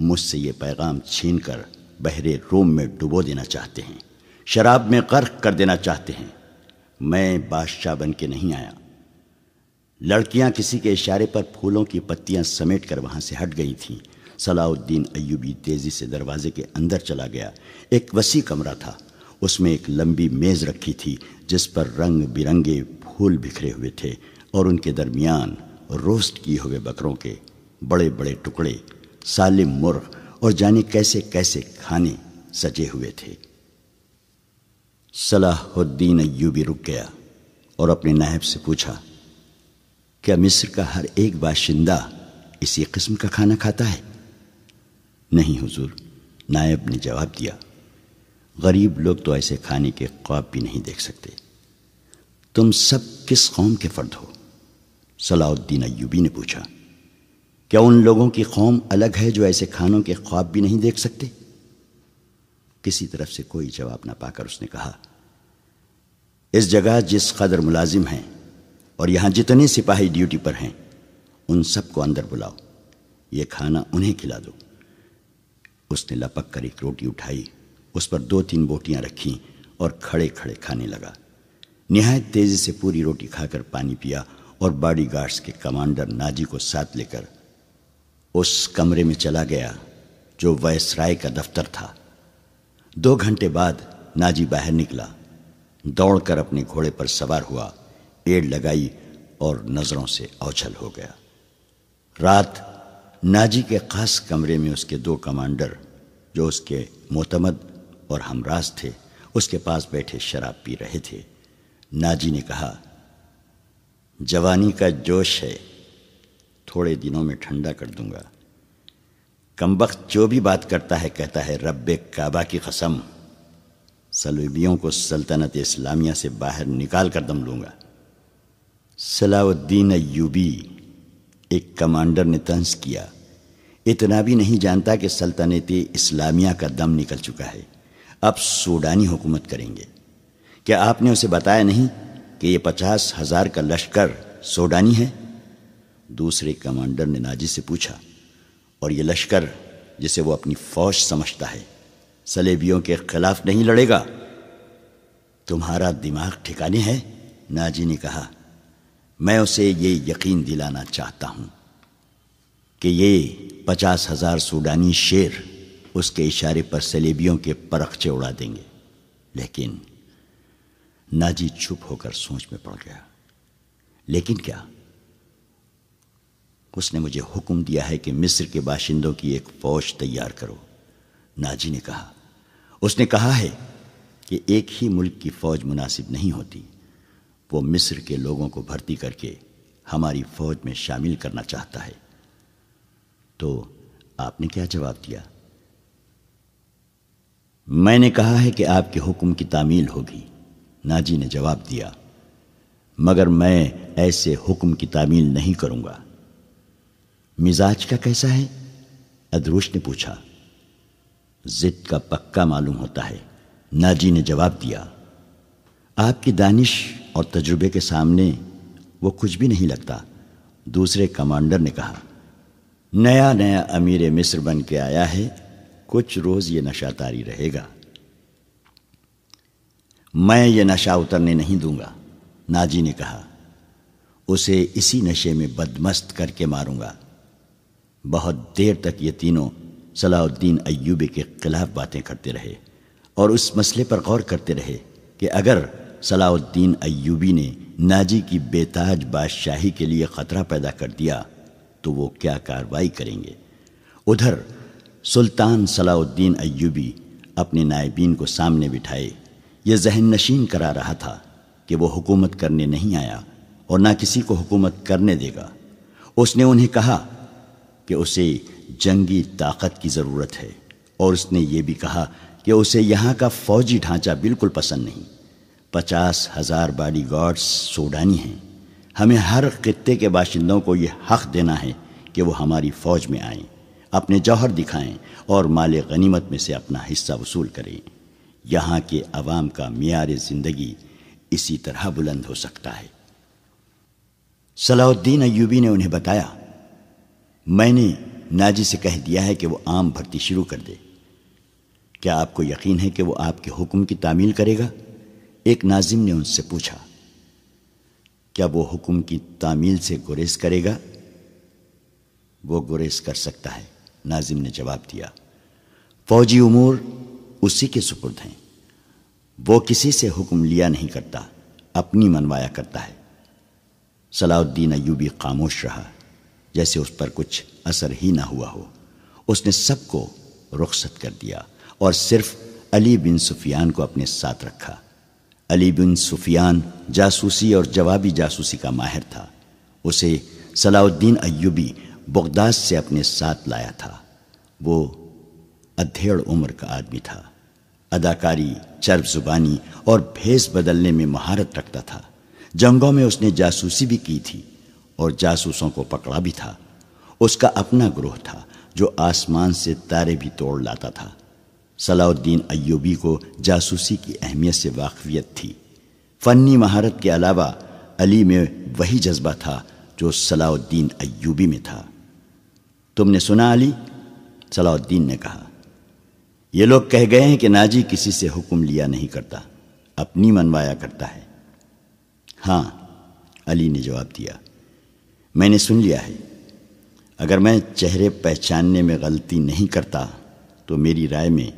मुझसे ये पैगाम छीन कर बहरे रोम में डुबो देना चाहते हैं शराब में गर्क कर देना चाहते हैं मैं बादशाह बन के नहीं आया लड़कियां किसी के इशारे पर फूलों की पत्तियां समेट कर वहां से हट गई थीं सलाउद्दीन अयूबी तेज़ी से दरवाजे के अंदर चला गया एक वसी कमरा था उसमें एक लंबी मेज़ रखी थी जिस पर रंग बिरंगे फूल बिखरे हुए थे और उनके दरमियान रोस्ट किए हुए बकरों के बड़े बड़े टुकड़े सालिम मुर्ग और जाने कैसे कैसे खाने सजे हुए थे सलाहुद्दीन अयूबी रुक गया और अपने नायब से पूछा क्या मिस्र का हर एक बाशिंदा इसी किस्म का खाना खाता है नहीं हुजूर नायब ने जवाब दिया गरीब लोग तो ऐसे खाने के ख्वाब भी नहीं देख सकते तुम सब किस कौम के फ़र्द हो सलाउद्दीन अयूबी ने पूछा क्या उन लोगों की कौम अलग है जो ऐसे खानों के ख्वाब भी नहीं देख सकते किसी तरफ से कोई जवाब ना पाकर उसने कहा इस जगह जिस कदर मुलाजिम हैं और यहां जितने सिपाही ड्यूटी पर हैं उन सबको अंदर बुलाओ ये खाना उन्हें खिला दो उसने लपक कर एक रोटी उठाई उस पर दो तीन बोटियां रखी और खड़े खड़े खाने लगा नहायत तेज़ी से पूरी रोटी खाकर पानी पिया और बॉडी गार्ड्स के कमांडर नाजी को साथ लेकर उस कमरे में चला गया जो वयसराय का दफ्तर था दो घंटे बाद नाजी बाहर निकला दौड़कर अपने घोड़े पर सवार हुआ एड़ लगाई और नज़रों से औछल हो गया रात नाजी के खास कमरे में उसके दो कमांडर जो उसके मोतमद और हमराज थे उसके पास बैठे शराब पी रहे थे नाजी ने कहा जवानी का जोश है थोड़े दिनों में ठंडा कर दूंगा कम जो भी बात करता है कहता है रब काबा की कसम सलूबियों को सल्तनत इस्लामिया से बाहर निकाल कर दम लूँगा सलाउद्दीन अयूबी एक कमांडर ने तंज किया इतना भी नहीं जानता कि सल्तनत इस्लामिया का दम निकल चुका है अब सूडानी हुकूमत करेंगे क्या आपने उसे बताया नहीं कि ये पचास हज़ार का लश्कर सोडानी है दूसरे कमांडर ने नाजी से पूछा और ये लश्कर जिसे वो अपनी फौज समझता है सलेबियों के खिलाफ नहीं लड़ेगा तुम्हारा दिमाग ठिकाने है नाजी ने कहा मैं उसे ये यकीन दिलाना चाहता हूं कि ये पचास हजार सूडानी शेर उसके इशारे पर सलेबियों के परखचे उड़ा देंगे लेकिन नाजी चुप होकर सोच में पड़ गया लेकिन क्या उसने मुझे हुक्म दिया है कि मिस्र के बाशिंदों की एक फौज तैयार करो नाजी ने कहा उसने कहा है कि एक ही मुल्क की फौज मुनासिब नहीं होती वो मिस्र के लोगों को भर्ती करके हमारी फौज में शामिल करना चाहता है तो आपने क्या जवाब दिया मैंने कहा है कि आपके हुक्म की तामील होगी नाजी ने जवाब दिया मगर मैं ऐसे हुक्म की तामील नहीं करूंगा मिजाज का कैसा है अदरुष ने पूछा जिद का पक्का मालूम होता है नाजी ने जवाब दिया आपकी दानिश और तजुर्बे के सामने वो कुछ भी नहीं लगता दूसरे कमांडर ने कहा नया नया अमीर मिस्र बन के आया है कुछ रोज़ ये नशा तारी रहेगा मैं ये नशा उतरने नहीं दूंगा नाजी ने कहा उसे इसी नशे में बदमस्त करके मारूंगा बहुत देर तक ये तीनों सलाउद्दीन अयूबी के खिलाफ बातें करते रहे और उस मसले पर गौर करते रहे कि अगर सलाउद्दीन अयूबी ने नाजी की बेताज बादशाही के लिए ख़तरा पैदा कर दिया तो वो क्या कार्रवाई करेंगे उधर सुल्तान सलाउद्दीन अयूबी अपने नायबीन को सामने बिठाए ये जहन नशीन करा रहा था कि वो हुकूमत करने नहीं आया और ना किसी को हुकूमत करने देगा उसने उन्हें कहा कि उसे जंगी ताकत की ज़रूरत है और उसने ये भी कहा कि उसे यहाँ का फौजी ढांचा बिल्कुल पसंद नहीं पचास हज़ार बॉडी गार्ड्स सोडानी हैं हमें हर खत्े के बाशिंदों को यह हक देना है कि वो हमारी फ़ौज में आएं अपने जौहर दिखाएं और माल गनीमत में से अपना हिस्सा वसूल करें यहाँ के अवाम का मीर ज़िंदगी इसी तरह बुलंद हो सकता है सलाउद्दीन अयूबी ने उन्हें बताया मैंने नाजी से कह दिया है कि वो आम भर्ती शुरू कर दे क्या आपको यकीन है कि वो आपके हुक्म की तामील करेगा एक नाजिम ने उनसे पूछा क्या वो हुक्म की तामील से गुरेज करेगा वो गुरेज कर सकता है नाजिम ने जवाब दिया फौजी उमूर उसी के सुपुर्द हैं वो किसी से हुक्म लिया नहीं करता अपनी मनवाया करता है सलाउद्दीन अयूबी खामोश रहा जैसे उस पर कुछ असर ही ना हुआ हो उसने सबको रुखसत कर दिया और सिर्फ अली बिन सुफियान को अपने साथ रखा अली बिन सुफियान जासूसी और जवाबी जासूसी का माहिर था उसे सलाउद्दीन अयूबी बगदाद से अपने साथ लाया था वो अधेड़ उम्र का आदमी था अदाकारी चर्ब जुबानी और भेस बदलने में महारत रखता था जंगों में उसने जासूसी भी की थी और जासूसों को पकड़ा भी था उसका अपना ग्रोह था जो आसमान से तारे भी तोड़ लाता था सलाउद्दीन अयूबी को जासूसी की अहमियत से वाकफियत थी फ़नी महारत के अलावा अली में वही जज्बा था जो सलाउद्दीन अयूबी में था तुमने सुना अली सलाउद्दीन ने कहा ये लोग कह गए हैं कि नाजी किसी से हुक्म लिया नहीं करता अपनी मनवाया करता है हाँ अली ने जवाब दिया मैंने सुन लिया है अगर मैं चेहरे पहचानने में गलती नहीं करता तो मेरी राय में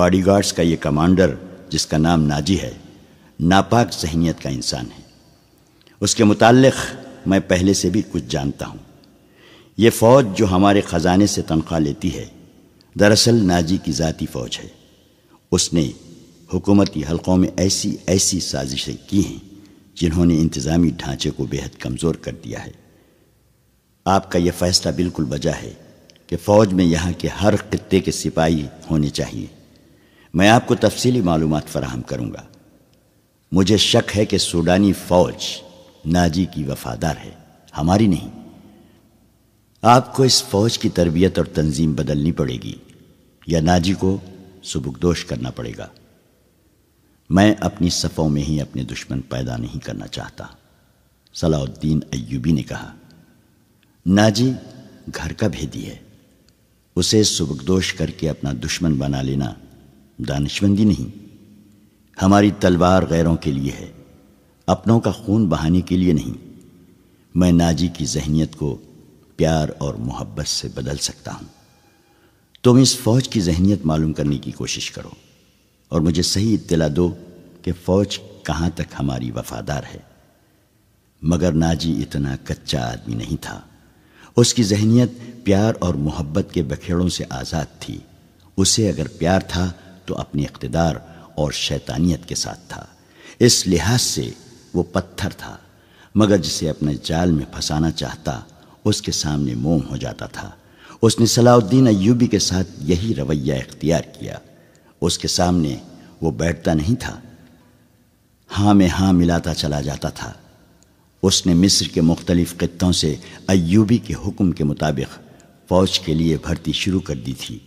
बॉडीगार्ड्स का ये कमांडर जिसका नाम नाजी है नापाक जहनीत का इंसान है उसके मुतालिक मैं पहले से भी कुछ जानता हूँ ये फ़ौज जो हमारे ख़जाने से तनख्वाह लेती है दरअसल नाजी की ज़ाती फ़ौज है उसने हुकूमती हलकों में ऐसी ऐसी साजिशें की हैं जिन्होंने इंतज़ामी ढांचे को बेहद कमज़ोर कर दिया है आपका यह फैसला बिल्कुल बजा है कि फौज में यहाँ के हर खत्े के सिपाही होने चाहिए मैं आपको तफसीली मालूम फराहम करूँगा मुझे शक है कि सूडानी फौज नाजी की वफादार है हमारी नहीं आपको इस फौज की तरबियत और तंजीम बदलनी पड़ेगी या नाजी को सुबुकदोश करना पड़ेगा मैं अपनी सफ़ों में ही अपने दुश्मन पैदा नहीं करना चाहता सलाउद्दीन अयूबी ने कहा नाजी घर का भेदी है उसे सुबकदोष करके अपना दुश्मन बना लेना दानशमंदी नहीं हमारी तलवार गैरों के लिए है अपनों का खून बहाने के लिए नहीं मैं नाजी की जहनीत को प्यार और मोहब्बत से बदल सकता हूँ तुम इस फौज की जहनीत मालूम करने की कोशिश करो और मुझे सही इतला दो कि फौज कहाँ तक हमारी वफादार है मगर नाजी इतना कच्चा आदमी नहीं था उसकी जहनीत प्यार और मोहब्बत के बखेड़ों से आज़ाद थी उसे अगर प्यार था तो अपनी इकतदार और शैतानियत के साथ था इस लिहाज से वो पत्थर था मगर जिसे अपने जाल में फंसाना चाहता उसके सामने मोम हो जाता था उसने सलाउद्दीन अयूबी के साथ यही रवैया इख्तियार किया उसके सामने वो बैठता नहीं था हाँ में हाँ मिलाता चला जाता था उसने मिस्र के मुख्तलिफ़ ख़त्ों से अयूबी के हुक्म के मुताबिक फ़ौज के लिए भर्ती शुरू कर दी थी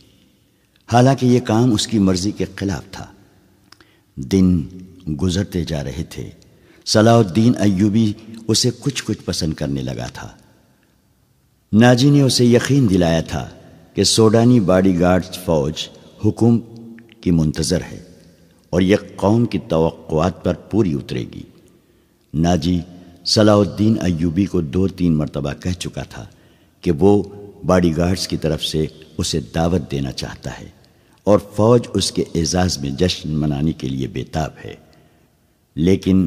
हालांकि यह काम उसकी मर्ज़ी के ख़िलाफ़ था दिन गुजरते जा रहे थे सलाउद्दीन अयूबी उसे कुछ कुछ पसंद करने लगा था नाजी ने उसे यकीन दिलाया था कि सोडानी बाडी बॉडीगार्ड्स फ़ौज हुकुम की मुंतज़र है और यह कौम की तोक़ात पर पूरी उतरेगी नाजी सलाउद्दीन अयूबी को दो तीन मरतबा कह चुका था कि वो बॉडीगार्ड्स की तरफ से उसे दावत देना चाहता है और फौज उसके एजाज़ में जश्न मनाने के लिए बेताब है लेकिन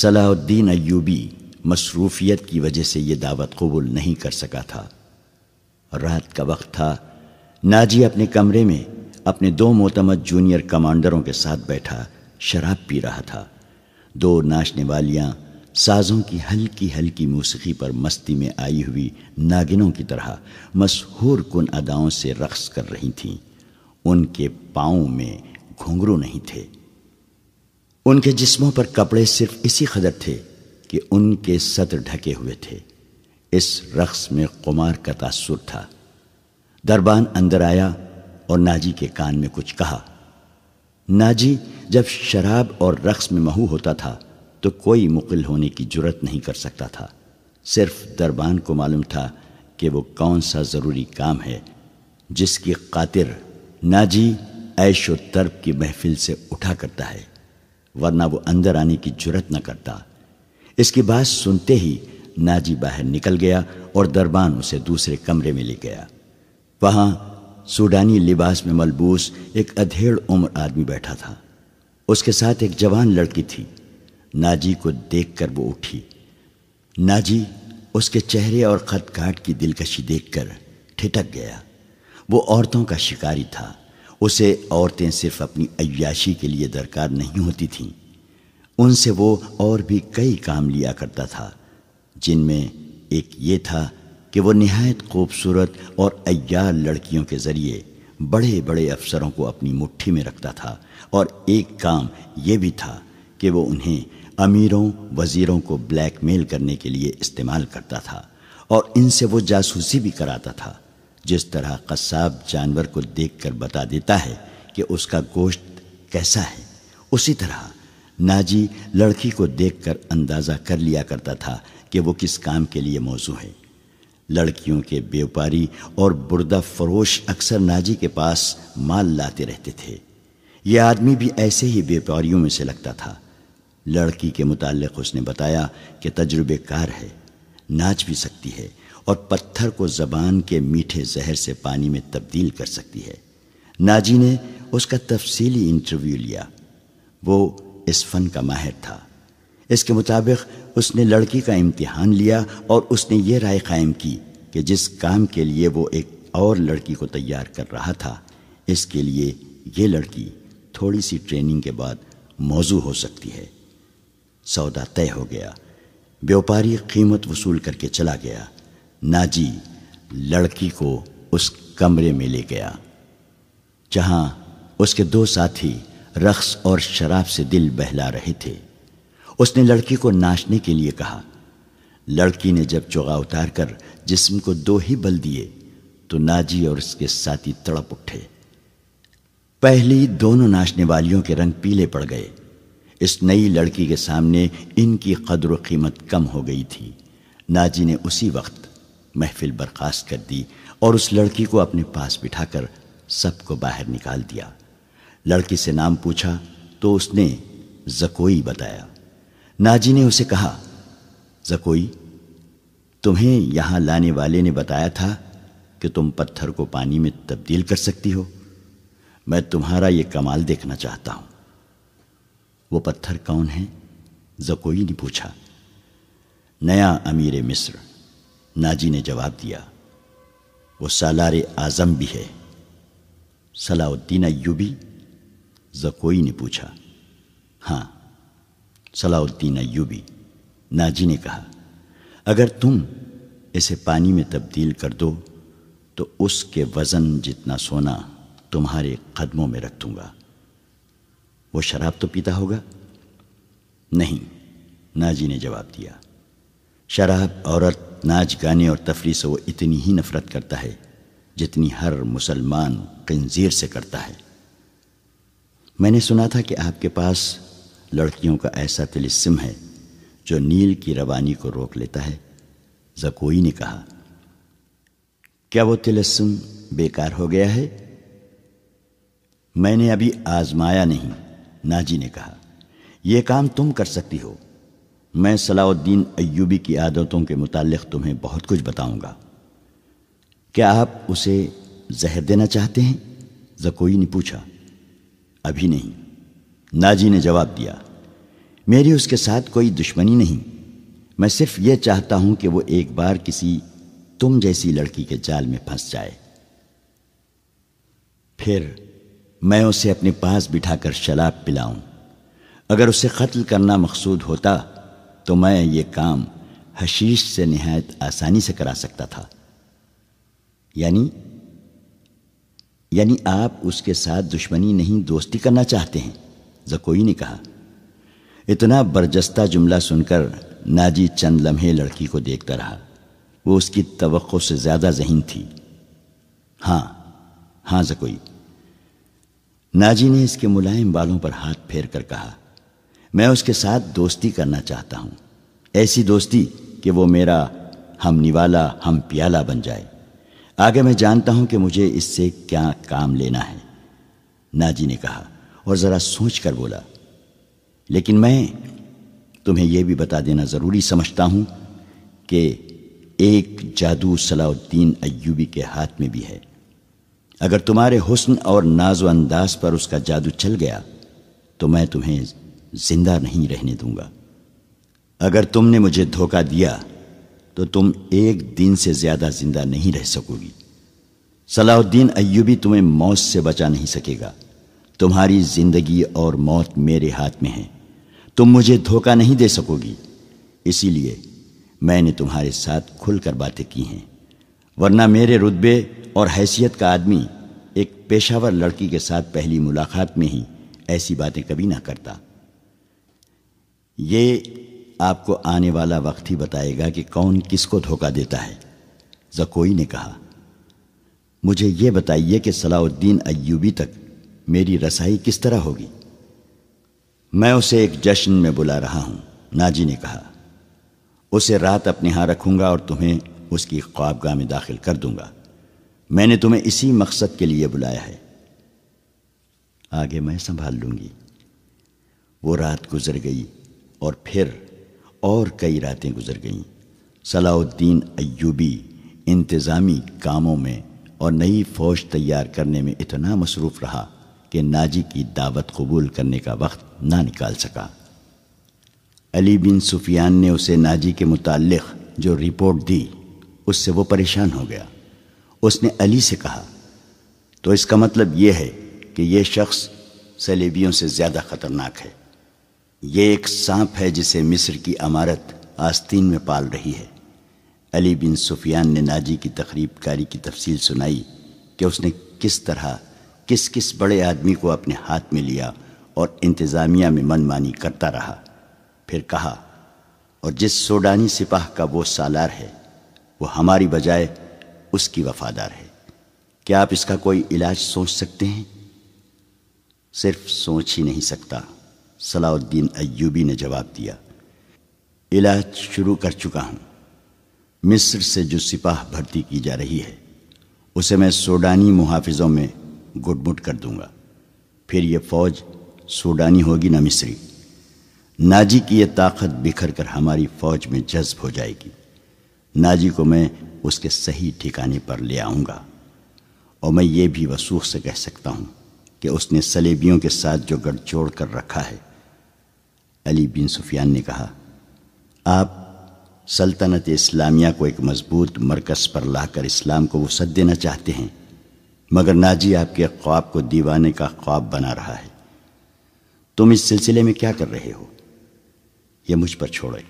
सलाउद्दीन अयूबी मसरूफियत की वजह से ये दावत कबूल नहीं कर सका था रात का वक्त था नाजी अपने कमरे में अपने दो मोतमद जूनियर कमांडरों के साथ बैठा शराब पी रहा था दो नाचने वालियाँ साजों की हल्की हल्की मौसीकी पर मस्ती में आई हुई नागिनों की तरह मशहूर कन अदाओं से रक्स कर रही थीं उनके पाँव में घुंघरू नहीं थे उनके जिस्मों पर कपड़े सिर्फ इसी कदर थे कि उनके सत्र ढके हुए थे इस रक्स में कुमार का तासुर था दरबान अंदर आया और नाजी के कान में कुछ कहा नाजी जब शराब और रक्स में महू होता था तो कोई मुकिल होने की जरूरत नहीं कर सकता था सिर्फ दरबान को मालूम था कि वो कौन सा ज़रूरी काम है जिसकी कातिर नाजी ऐश व तर्ब की महफिल से उठा करता है वरना वो अंदर आने की जरूरत न करता इसकी बात सुनते ही नाजी बाहर निकल गया और दरबान उसे दूसरे कमरे में ले गया वहाँ सूडानी लिबास में मलबूस एक अधेड़ उम्र आदमी बैठा था उसके साथ एक जवान लड़की थी नाजी को देखकर वो उठी नाजी उसके चेहरे और ख़त काट की दिलकशी देखकर ठिठक गया वो औरतों का शिकारी था उसे औरतें सिर्फ अपनी अयाशी के लिए दरकार नहीं होती थीं उनसे वो और भी कई काम लिया करता था जिनमें एक ये था कि वो नहायत खूबसूरत और अयार लड़कियों के ज़रिए बड़े बड़े अफसरों को अपनी मुट्ठी में रखता था और एक काम ये भी था कि वो उन्हें अमीरों वजीरों को ब्लैकमेल करने के लिए इस्तेमाल करता था और इनसे वो जासूसी भी कराता था जिस तरह कस्साब जानवर को देखकर बता देता है कि उसका गोश्त कैसा है उसी तरह नाजी लड़की को देखकर अंदाज़ा कर लिया करता था कि वो किस काम के लिए मौजू है लड़कियों के व्यापारी और बुरदा फरोश अक्सर नाजी के पास माल लाते रहते थे ये आदमी भी ऐसे ही व्यापारियों में से लगता था लड़की के मुतालिक उसने बताया कि तजुर्बेकार है नाच भी सकती है और पत्थर को जबान के मीठे जहर से पानी में तब्दील कर सकती है नाजी ने उसका तफसीली इंटरव्यू लिया वो इस फन का माहिर था इसके मुताबिक उसने लड़की का इम्तिहान लिया और उसने ये राय कायम की कि जिस काम के लिए वो एक और लड़की को तैयार कर रहा था इसके लिए ये लड़की थोड़ी सी ट्रेनिंग के बाद मौजू हो सकती है सौदा तय हो गया व्यापारी कीमत वसूल करके चला गया नाजी लड़की को उस कमरे में ले गया जहां उसके दो साथी रक्स और शराब से दिल बहला रहे थे उसने लड़की को नाचने के लिए कहा लड़की ने जब चोगा उतार कर जिस्म को दो ही बल दिए तो नाजी और उसके साथी तड़प उठे पहली दोनों नाचने वालियों के रंग पीले पड़ गए इस नई लड़की के सामने इनकी कदर कीमत कम हो गई थी नाजी ने उसी वक्त महफिल बर्खास्त कर दी और उस लड़की को अपने पास बिठाकर सबको बाहर निकाल दिया लड़की से नाम पूछा तो उसने जकोई बताया नाजी ने उसे कहा जकोई तुम्हें यहाँ लाने वाले ने बताया था कि तुम पत्थर को पानी में तब्दील कर सकती हो मैं तुम्हारा ये कमाल देखना चाहता हूँ वो पत्थर कौन है जकोई ने पूछा नया अमीर मिस्र नाजी ने जवाब दिया वो सालार आज़म भी है सलाउद्दीन अयूबी जकोई ने पूछा हाँ सलाउद्दीन अयूबी नाजी ने कहा अगर तुम इसे पानी में तब्दील कर दो तो उसके वज़न जितना सोना तुम्हारे कदमों में रख दूंगा वो शराब तो पीता होगा नहीं नाजी ने जवाब दिया शराब औरत नाच गाने और तफरी से वो इतनी ही नफरत करता है जितनी हर मुसलमान कंजीर से करता है मैंने सुना था कि आपके पास लड़कियों का ऐसा तिलिस्म है जो नील की रवानी को रोक लेता है जकोई ने कहा क्या वो तिलस्म बेकार हो गया है मैंने अभी आजमाया नहीं नाजी ने कहा यह काम तुम कर सकती हो मैं सलाउद्दीन अयूबी की आदतों के मुतालिक तुम्हें बहुत कुछ बताऊंगा क्या आप उसे जहर देना चाहते हैं जकोई ने पूछा अभी नहीं नाजी ने जवाब दिया मेरी उसके साथ कोई दुश्मनी नहीं मैं सिर्फ यह चाहता हूं कि वो एक बार किसी तुम जैसी लड़की के जाल में फंस जाए फिर मैं उसे अपने पास बिठाकर शराब पिलाऊं अगर उसे कत्ल करना मकसूद होता तो मैं ये काम हशीश से नहायत आसानी से करा सकता था यानी यानी आप उसके साथ दुश्मनी नहीं दोस्ती करना चाहते हैं जकोई ने कहा इतना बर्जस्ता जुमला सुनकर नाजी चंद लम्हे लड़की को देखता रहा वो उसकी तो से ज़्यादा जहन थी हाँ हाँ जकोई नाजी ने इसके मुलायम बालों पर हाथ फेर कर कहा मैं उसके साथ दोस्ती करना चाहता हूँ ऐसी दोस्ती कि वो मेरा हम निवाला हम प्याला बन जाए आगे मैं जानता हूँ कि मुझे इससे क्या काम लेना है नाजी ने कहा और ज़रा सोच कर बोला लेकिन मैं तुम्हें यह भी बता देना ज़रूरी समझता हूँ कि एक जादू सलाउद्दीन अयूबी के हाथ में भी है अगर तुम्हारे हुस्न और नाजो अंदाज पर उसका जादू चल गया तो मैं तुम्हें जिंदा नहीं रहने दूंगा अगर तुमने मुझे धोखा दिया तो तुम एक दिन से ज्यादा जिंदा नहीं रह सकोगी सलाहुद्दीन अयुबी तुम्हें मौत से बचा नहीं सकेगा तुम्हारी जिंदगी और मौत मेरे हाथ में है तुम मुझे धोखा नहीं दे सकोगी इसीलिए मैंने तुम्हारे साथ खुलकर बातें की हैं वरना मेरे रुतबे और हैसियत का आदमी एक पेशावर लड़की के साथ पहली मुलाकात में ही ऐसी बातें कभी ना करता ये आपको आने वाला वक्त ही बताएगा कि कौन किसको धोखा देता है जकोई ने कहा मुझे यह बताइए कि सलाउद्दीन अयूबी तक मेरी रसाई किस तरह होगी मैं उसे एक जश्न में बुला रहा हूं नाजी ने कहा उसे रात अपने यहाँ रखूंगा और तुम्हें उसकी ख्वाबगाह में दाखिल कर दूंगा मैंने तुम्हें इसी मकसद के लिए बुलाया है आगे मैं संभाल लूंगी वो रात गुजर गई और फिर और कई रातें गुजर गईं सलाउद्दीन अयूबी इंतज़ामी कामों में और नई फौज तैयार करने में इतना मसरूफ़ रहा कि नाजी की दावत कबूल करने का वक्त ना निकाल सका अली बिन सुफियान ने उसे नाजी के मुतालिक जो रिपोर्ट दी उससे वो परेशान हो गया उसने अली से कहा तो इसका मतलब यह है कि यह शख्स सलेबियों से ज़्यादा खतरनाक है ये एक सांप है जिसे मिस्र की अमारत आस्तीन में पाल रही है अली बिन सुफियान ने नाजी की तकरीबकारी की तफसील सुनाई कि उसने किस तरह किस किस बड़े आदमी को अपने हाथ में लिया और इंतज़ामिया में मनमानी करता रहा फिर कहा और जिस सोडानी सिपाह का वो सालार है वो हमारी बजाय उसकी वफादार है क्या आप इसका कोई इलाज सोच सकते हैं सिर्फ सोच ही नहीं सकता सलाउद्दीन अयूबी ने जवाब दिया इलाज शुरू कर चुका हूं मिस्र से जो सिपाह भर्ती की जा रही है उसे मैं सोडानी मुहाफिजों में गुटमुट कर दूंगा फिर यह फौज सोडानी होगी ना मिस्री नाजी की यह ताकत बिखर कर हमारी फौज में जज्ब हो जाएगी नाजी को मैं उसके सही ठिकाने पर ले आऊँगा और मैं ये भी वसूख से कह सकता हूँ कि उसने सलेबियों के साथ जो गठजोड़ कर रखा है अली बिन सुफियान ने कहा आप सल्तनत इस्लामिया को एक मजबूत मरकज़ पर लाकर इस्लाम को वसत देना चाहते हैं मगर नाजी आपके ख्वाब को दीवाने का ख्वाब बना रहा है तुम इस सिलसिले में क्या कर रहे हो यह मुझ पर छोड़े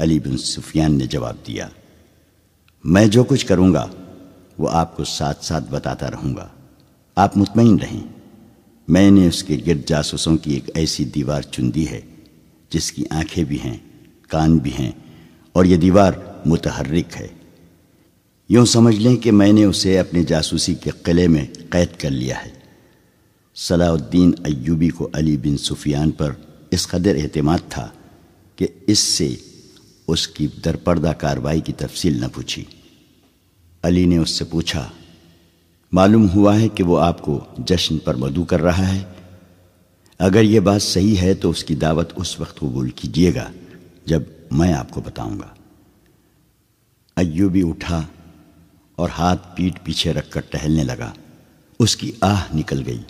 अली बिन सुफियान ने जवाब दिया मैं जो कुछ करूँगा वो आपको साथ साथ बताता रहूँगा आप मुतमिन रहें मैंने उसके गिरद जासूसों की एक ऐसी दीवार चुन दी है जिसकी आंखें भी हैं कान भी हैं और यह दीवार मुतहरक है यूँ समझ लें कि मैंने उसे अपने जासूसी के किले में कैद कर लिया है सलाउद्दीन अयूबी को अली बिन सुफियान पर इस कदर अहतमाद था कि इससे उसकी दरपर्दा कार्रवाई की तफसील न पूछी अली ने उससे पूछा मालूम हुआ है कि वो आपको जश्न पर मधु कर रहा है अगर ये बात सही है तो उसकी दावत उस वक्त कबूल कीजिएगा जब मैं आपको बताऊंगा अयूबी उठा और हाथ पीठ पीछे रखकर टहलने लगा उसकी आह निकल गई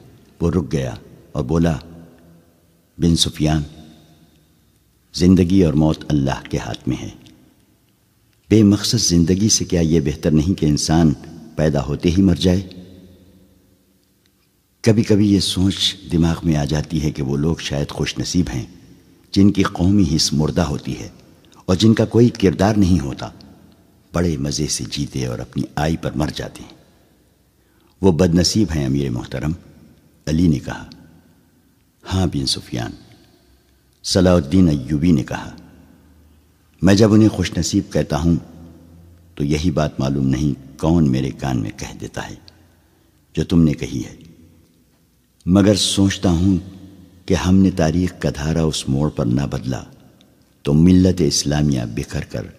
वो रुक गया और बोला बिन सुफियान जिंदगी और मौत अल्लाह के हाथ में है बेमकसद जिंदगी से क्या यह बेहतर नहीं कि इंसान पैदा होते ही मर जाए कभी कभी यह सोच दिमाग में आ जाती है कि वो लोग शायद खुश नसीब हैं जिनकी कौमी हिस्स मुर्दा होती है और जिनका कोई किरदार नहीं होता बड़े मज़े से जीते और अपनी आई पर मर जाते हैं वो बदनसीब हैं अमीर मोहतरम अली ने कहा हाँ बिन सुफियान सलाउद्दीन अयूबी ने कहा मैं जब उन्हें खुश नसीब कहता हूं तो यही बात मालूम नहीं कौन मेरे कान में कह देता है जो तुमने कही है मगर सोचता हूं कि हमने तारीख का धारा उस मोड़ पर ना बदला तो मिलत इस्लामिया बिखर कर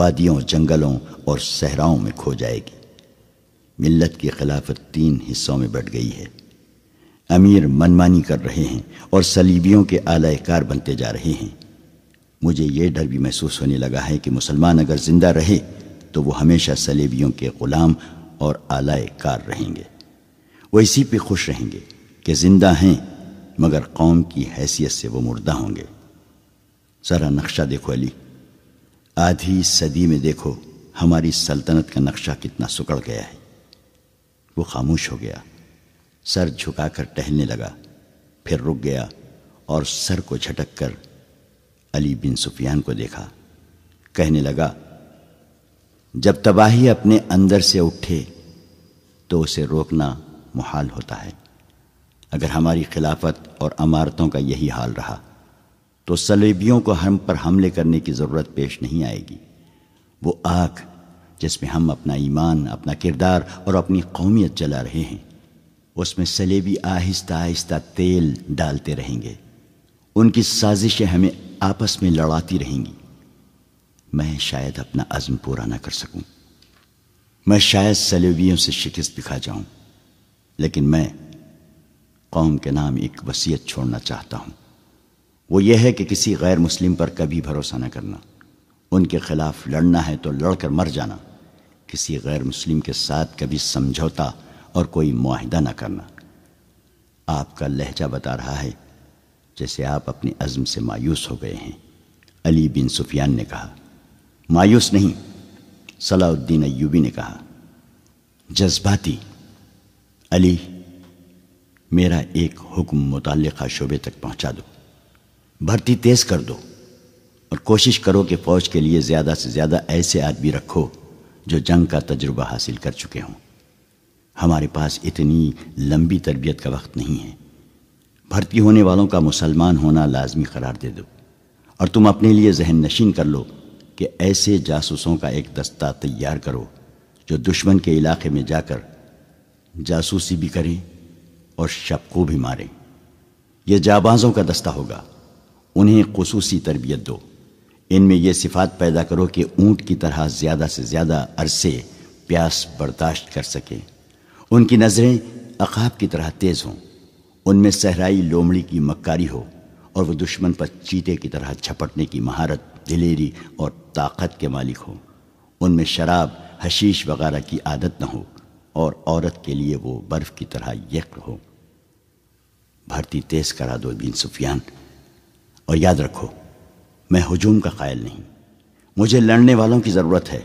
वादियों जंगलों और सहराओं में खो जाएगी मिलत की खिलाफत तीन हिस्सों में बढ़ गई है अमीर मनमानी कर रहे हैं और सलीबियों के आलायकार बनते जा रहे हैं मुझे ये डर भी महसूस होने लगा है कि मुसलमान अगर जिंदा रहे तो वो हमेशा सलेबियों के ग़ुलाम और आलाय कार रहेंगे वो इसी पे खुश रहेंगे कि जिंदा हैं मगर कौम की हैसियत से वो मुर्दा होंगे जरा नक्शा देखो अली आधी सदी में देखो हमारी सल्तनत का नक्शा कितना सुकड़ गया है वो खामोश हो गया सर झुकाकर टहलने लगा फिर रुक गया और सर को झटक कर अली बिन सुफियान को देखा कहने लगा जब तबाही अपने अंदर से उठे तो उसे रोकना मुहाल होता है अगर हमारी खिलाफत और अमारतों का यही हाल रहा तो सलेबियों को हम पर हमले करने की ज़रूरत पेश नहीं आएगी वो आग जिसमें हम अपना ईमान अपना किरदार और अपनी कौमियत जला रहे हैं उसमें सलेबी आहिस्ता आहिस्ता तेल डालते रहेंगे उनकी साजिशें हमें आपस में लड़ाती रहेंगी मैं शायद अपना अज़म पूरा ना कर सकूं मैं शायद सलेबियों से शिकस्त दिखा जाऊं लेकिन मैं कौम के नाम एक वसीयत छोड़ना चाहता हूं वो यह है कि किसी गैर मुस्लिम पर कभी भरोसा न करना उनके खिलाफ लड़ना है तो लड़कर मर जाना किसी गैर मुस्लिम के साथ कभी समझौता और कोई माहिदा ना करना आपका लहजा बता रहा है जैसे आप अपने अज़म से मायूस हो गए हैं अली बिन सुफियान ने कहा मायूस नहीं सलाउद्दीन अयूबी ने कहा जज्बाती अली मेरा एक हुक्म मुतल शोबे तक पहुंचा दो भर्ती तेज़ कर दो और कोशिश करो कि फ़ौज के लिए ज़्यादा से ज़्यादा ऐसे आदमी रखो जो जंग का तजुर्बा हासिल कर चुके हों हमारे पास इतनी लंबी तरबियत का वक्त नहीं है भर्ती होने वालों का मुसलमान होना लाजमी करार दे दो और तुम अपने लिए जहन नशीन कर लो कि ऐसे जासूसों का एक दस्ता तैयार करो जो दुश्मन के इलाके में जाकर जासूसी भी करें और शबको भी मारें यह जाबाजों का दस्ता होगा उन्हें खसूसी तरबियत दो इनमें यह सिफात पैदा करो कि ऊंट की तरह ज़्यादा से ज़्यादा अरसे प्यास बर्दाश्त कर सकें उनकी नज़रें अकाब की तरह तेज़ हों उनमें सहराई लोमड़ी की मक्कारी हो और वह दुश्मन पर चीते की तरह झपटने की महारत दिलेरी और ताकत के मालिक हो उनमें शराब हशीश वगैरह की आदत न हो और औरत के लिए वो बर्फ की तरह यक्र हो भर्ती तेज करा दो बिन सुफियान और याद रखो मैं हजूम का कायल नहीं मुझे लड़ने वालों की ज़रूरत है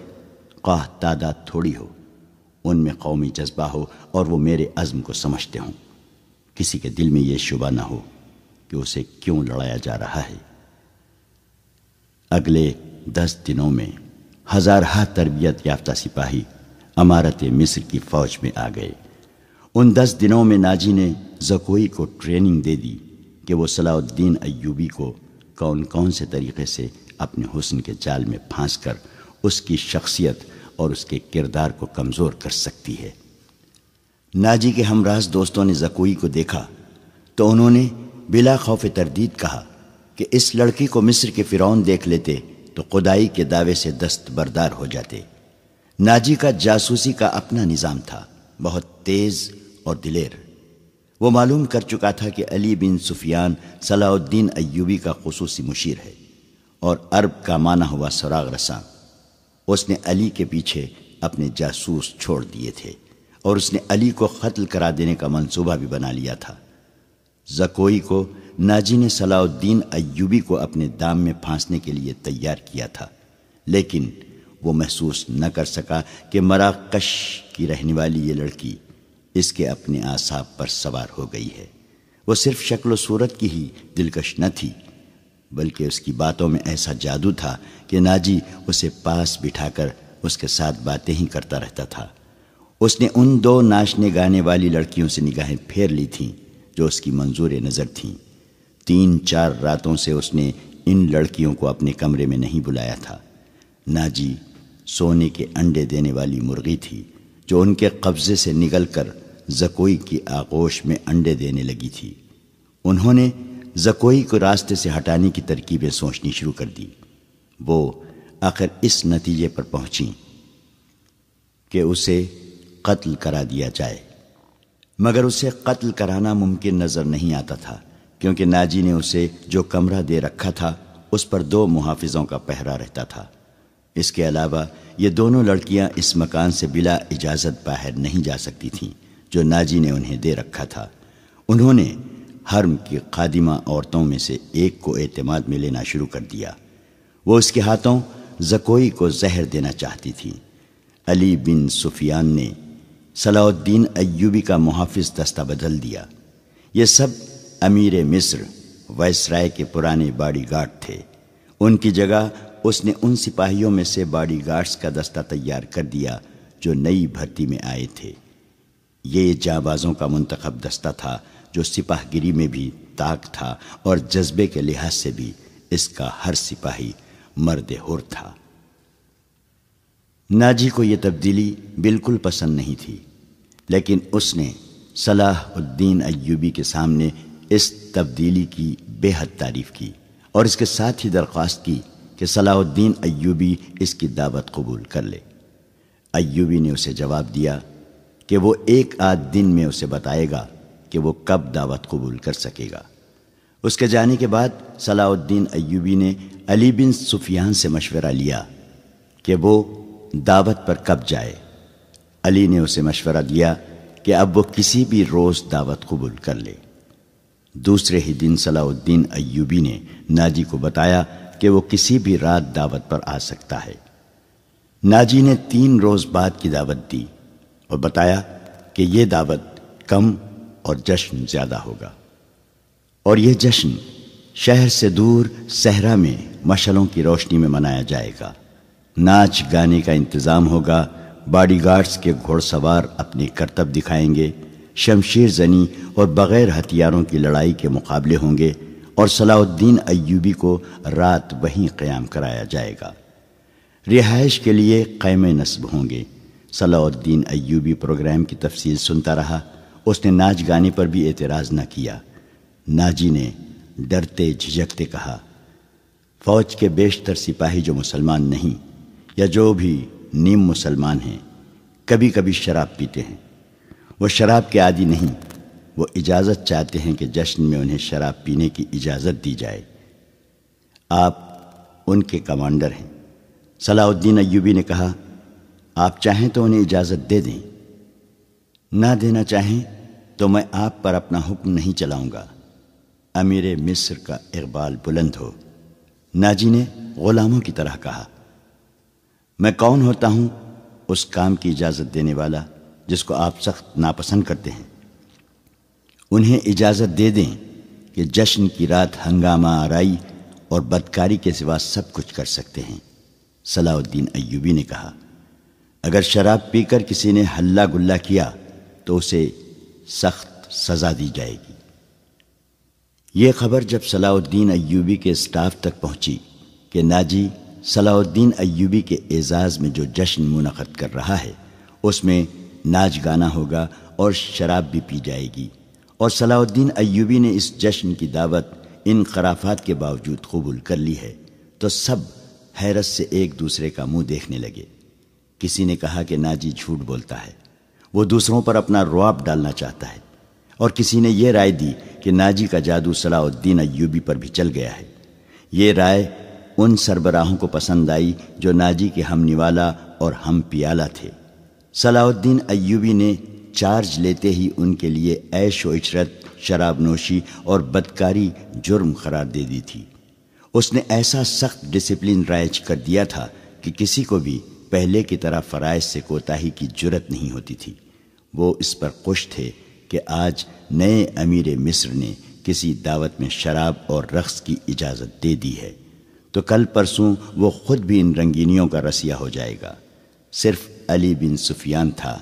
काह तादाद थोड़ी हो उनमें कौमी जज्बा हो और वो मेरे अज़म को समझते हों किसी के दिल में यह शुबा न हो कि उसे क्यों लड़ाया जा रहा है अगले दस दिनों में हजारहा तरबियत याफ्ता सिपाही अमारत मिस्र की फौज में आ गए उन दस दिनों में नाजी ने जकोई को ट्रेनिंग दे दी कि वो सलाउद्दीन अयूबी को कौन कौन से तरीके से अपने हुसन के जाल में फांस कर उसकी शख्सियत और उसके किरदार को कमज़ोर कर सकती है नाजी के हमराज दोस्तों ने जकोई को देखा तो उन्होंने बिला खौफ तरदीद कहा कि इस लड़की को मिस्र के फ़िरौन देख लेते तो खुदाई के दावे से दस्त बरदार हो जाते नाजी का जासूसी का अपना निज़ाम था बहुत तेज़ और दिलेर वो मालूम कर चुका था कि अली बिन सुफियान सलाउद्दीन अयूबी का खसूसी मुशीर है और अरब का माना हुआ सराग रसा उसने अली के पीछे अपने जासूस छोड़ दिए थे और उसने अली को कत्ल करा देने का मंसूबा भी बना लिया था जकोई को नाजी ने सलाउद्दीन अयूबी को अपने दाम में फांसने के लिए तैयार किया था लेकिन वो महसूस न कर सका कि मराकश की रहने वाली ये लड़की इसके अपने आसाब पर सवार हो गई है वो सिर्फ शक्ल सूरत की ही दिलकश न थी बल्कि उसकी बातों में ऐसा जादू था कि नाजी उसे पास बिठाकर उसके साथ बातें ही करता रहता था उसने उन दो नाचने गाने वाली लड़कियों से निगाहें फेर ली थीं जो उसकी मंजूर नज़र थीं तीन चार रातों से उसने इन लड़कियों को अपने कमरे में नहीं बुलाया था नाजी सोने के अंडे देने वाली मुर्गी थी जो उनके कब्जे से निकलकर जकोई की आगोश में अंडे देने लगी थी उन्होंने जकोई को रास्ते से हटाने की तरकीबें सोचनी शुरू कर दी वो आखिर इस नतीजे पर पहुंची कि उसे कत्ल करा दिया जाए मगर उसे कत्ल कराना मुमकिन नज़र नहीं आता था क्योंकि नाजी ने उसे जो कमरा दे रखा था उस पर दो मुहाफिजों का पहरा रहता था इसके अलावा ये दोनों लड़कियां इस मकान से बिला इजाज़त बाहर नहीं जा सकती थीं जो नाजी ने उन्हें दे रखा था उन्होंने हर्म की खादिमा औरतों में से एक को एतमाद में लेना शुरू कर दिया वो उसके हाथों जकोई को जहर देना चाहती थी अली बिन सुफियान ने सलाउद्दीन अयूबी का मुहाफ़ दस्ता बदल दिया ये सब अमीर मिस्र वायसराय के पुराने बाडी गार्ड थे उनकी जगह उसने उन सिपाहियों में से बाडी गार्ड्स का दस्ता तैयार कर दिया जो नई भर्ती में आए थे ये जाबाजों का मंतखब दस्ता था जो सिपाहगिरी में भी ताक था और जज्बे के लिहाज से भी इसका हर सिपाही मर्द हुर था नाजी को यह तब्दीली बिल्कुल पसंद नहीं थी लेकिन उसने सलाहुद्दीन अयूबी के सामने इस तब्दीली की बेहद तारीफ की और इसके साथ ही दरख्वास्त की कि सलाहुद्दीन अयूबी इसकी दावत कबूल कर ले अयूबी ने उसे जवाब दिया कि वो एक आध दिन में उसे बताएगा कि वो कब दावत कबूल कर सकेगा उसके जाने के बाद सलाहुद्दीन अयूबी ने अली बिन सुफियान से मशवरा लिया कि वो दावत पर कब जाए अली ने उसे मशवरा दिया कि अब वो किसी भी रोज़ दावत कबूल कर ले दूसरे ही दिन सलाउद्दीन अयूबी ने नाजी को बताया कि वो किसी भी रात दावत पर आ सकता है नाजी ने तीन रोज़ बाद की दावत दी और बताया कि यह दावत कम और जश्न ज़्यादा होगा और यह जश्न शहर से दूर सहरा में मशलों की रोशनी में मनाया जाएगा नाच गाने का इंतज़ाम होगा बॉडीगार्ड्स के घोड़सवार अपने करतब दिखाएंगे शमशेर जनी और बग़ैर हथियारों की लड़ाई के मुकाबले होंगे और सलाउद्दीन अयूबी को रात वहीं क़याम कराया जाएगा रिहाइश के लिए कैम नस्ब होंगे सलाउद्दीन अयूबी प्रोग्राम की तफसील सुनता रहा उसने नाच गाने पर भी एतराज़ न किया नाजी ने डरते झिझकते कहा फ़ौज के बेशतर सिपाही जो मुसलमान नहीं या जो भी नीम मुसलमान हैं कभी कभी शराब पीते हैं वो शराब के आदि नहीं वो इजाज़त चाहते हैं कि जश्न में उन्हें शराब पीने की इजाज़त दी जाए आप उनके कमांडर हैं सलाउद्दीन अयूबी ने कहा आप चाहें तो उन्हें इजाज़त दे दें ना देना चाहें तो मैं आप पर अपना हुक्म नहीं चलाऊंगा अमीर मिस्र का इकबाल बुलंद हो नाजी ने ग़ुलामों की तरह कहा मैं कौन होता हूं उस काम की इजाज़त देने वाला जिसको आप सख्त नापसंद करते हैं उन्हें इजाज़त दे दें कि जश्न की रात हंगामा आरई और बदकारी के सिवा सब कुछ कर सकते हैं सलाउद्दीन अयूबी ने कहा अगर शराब पीकर किसी ने हल्ला गुल्ला किया तो उसे सख्त सज़ा दी जाएगी ये खबर जब सलाउद्दीन अयूबी के स्टाफ तक पहुंची कि नाजी सलाउद्दीन अयूबी के एजाज़ में जो जश्न मुनद कर रहा है उसमें नाच गाना होगा और शराब भी पी जाएगी और सलाउद्दीन अयूबी ने इस जश्न की दावत इन खराफात के बावजूद कबूल कर ली है तो सब हैरत से एक दूसरे का मुंह देखने लगे किसी ने कहा कि नाजी झूठ बोलता है वो दूसरों पर अपना रुआब डालना चाहता है और किसी ने यह राय दी कि नाजी का जादू सलाउद्दीन अयूबी पर भी चल गया है ये राय उन सरबराहों को पसंद आई जो नाजी के हम निवाला और हम पियाला थे सलाउद्दीन अयूबी ने चार्ज लेते ही उनके लिए ऐश वशरत इशरत शराब नोशी और बदकारी जुर्म करार दे दी थी उसने ऐसा सख्त डिसिप्लिन राइज कर दिया था कि किसी को भी पहले की तरह फ़राइज से कोताही की जरूरत नहीं होती थी वो इस पर खुश थे कि आज नए अमीर मिस्र ने किसी दावत में शराब और रक्स की इजाज़त दे दी है तो कल परसों वो खुद भी इन रंगीनियों का रसिया हो जाएगा सिर्फ अली बिन सुफियान था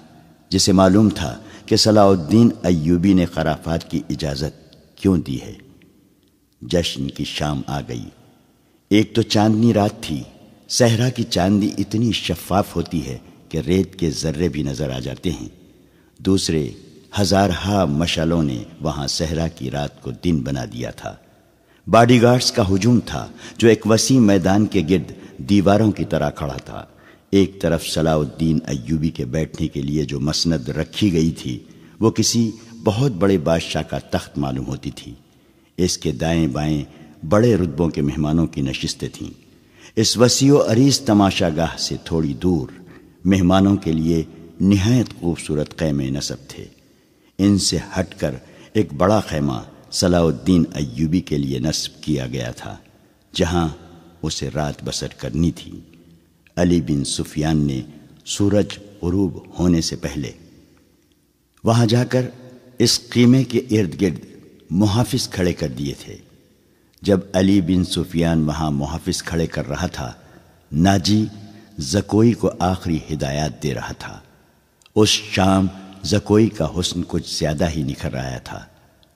जिसे मालूम था कि सलाउद्दीन अयूबी ने खराफात की इजाज़त क्यों दी है जश्न की शाम आ गई एक तो चांदनी रात थी सहरा की चांदी इतनी शफाफ होती है कि रेत के जर्रे भी नज़र आ जाते हैं दूसरे हजारहा मशालों ने वहाँ सहरा की रात को दिन बना दिया था बॉडीगार्ड्स का हुजूम था जो एक वसी मैदान के गिर्द दीवारों की तरह खड़ा था एक तरफ सलाउद्दीन अयूबी के बैठने के लिए जो मसनद रखी गई थी वो किसी बहुत बड़े बादशाह का तख्त मालूम होती थी इसके दाएं बाएं बड़े रुतबों के मेहमानों की नशिस्तें थीं इस वसीो अरीज तमाशागाह से थोड़ी दूर मेहमानों के लिए नहायत खूबसूरत ख़ैमे नसब थे इनसे हटकर एक बड़ा खैमा सलाउद्दीन अयूबी के लिए नस्ब किया गया था जहां उसे रात बसर करनी थी अली बिन सुफियान ने सूरज रूब होने से पहले वहां जाकर इस कीमे के इर्द गिर्द मुहाफिज खड़े कर दिए थे जब अली बिन सुफियान वहां मुहाफिज खड़े कर रहा था नाजी जकोई को आखिरी हिदायत दे रहा था उस शाम जकोई का हुस्न कुछ ज्यादा ही निखर आया था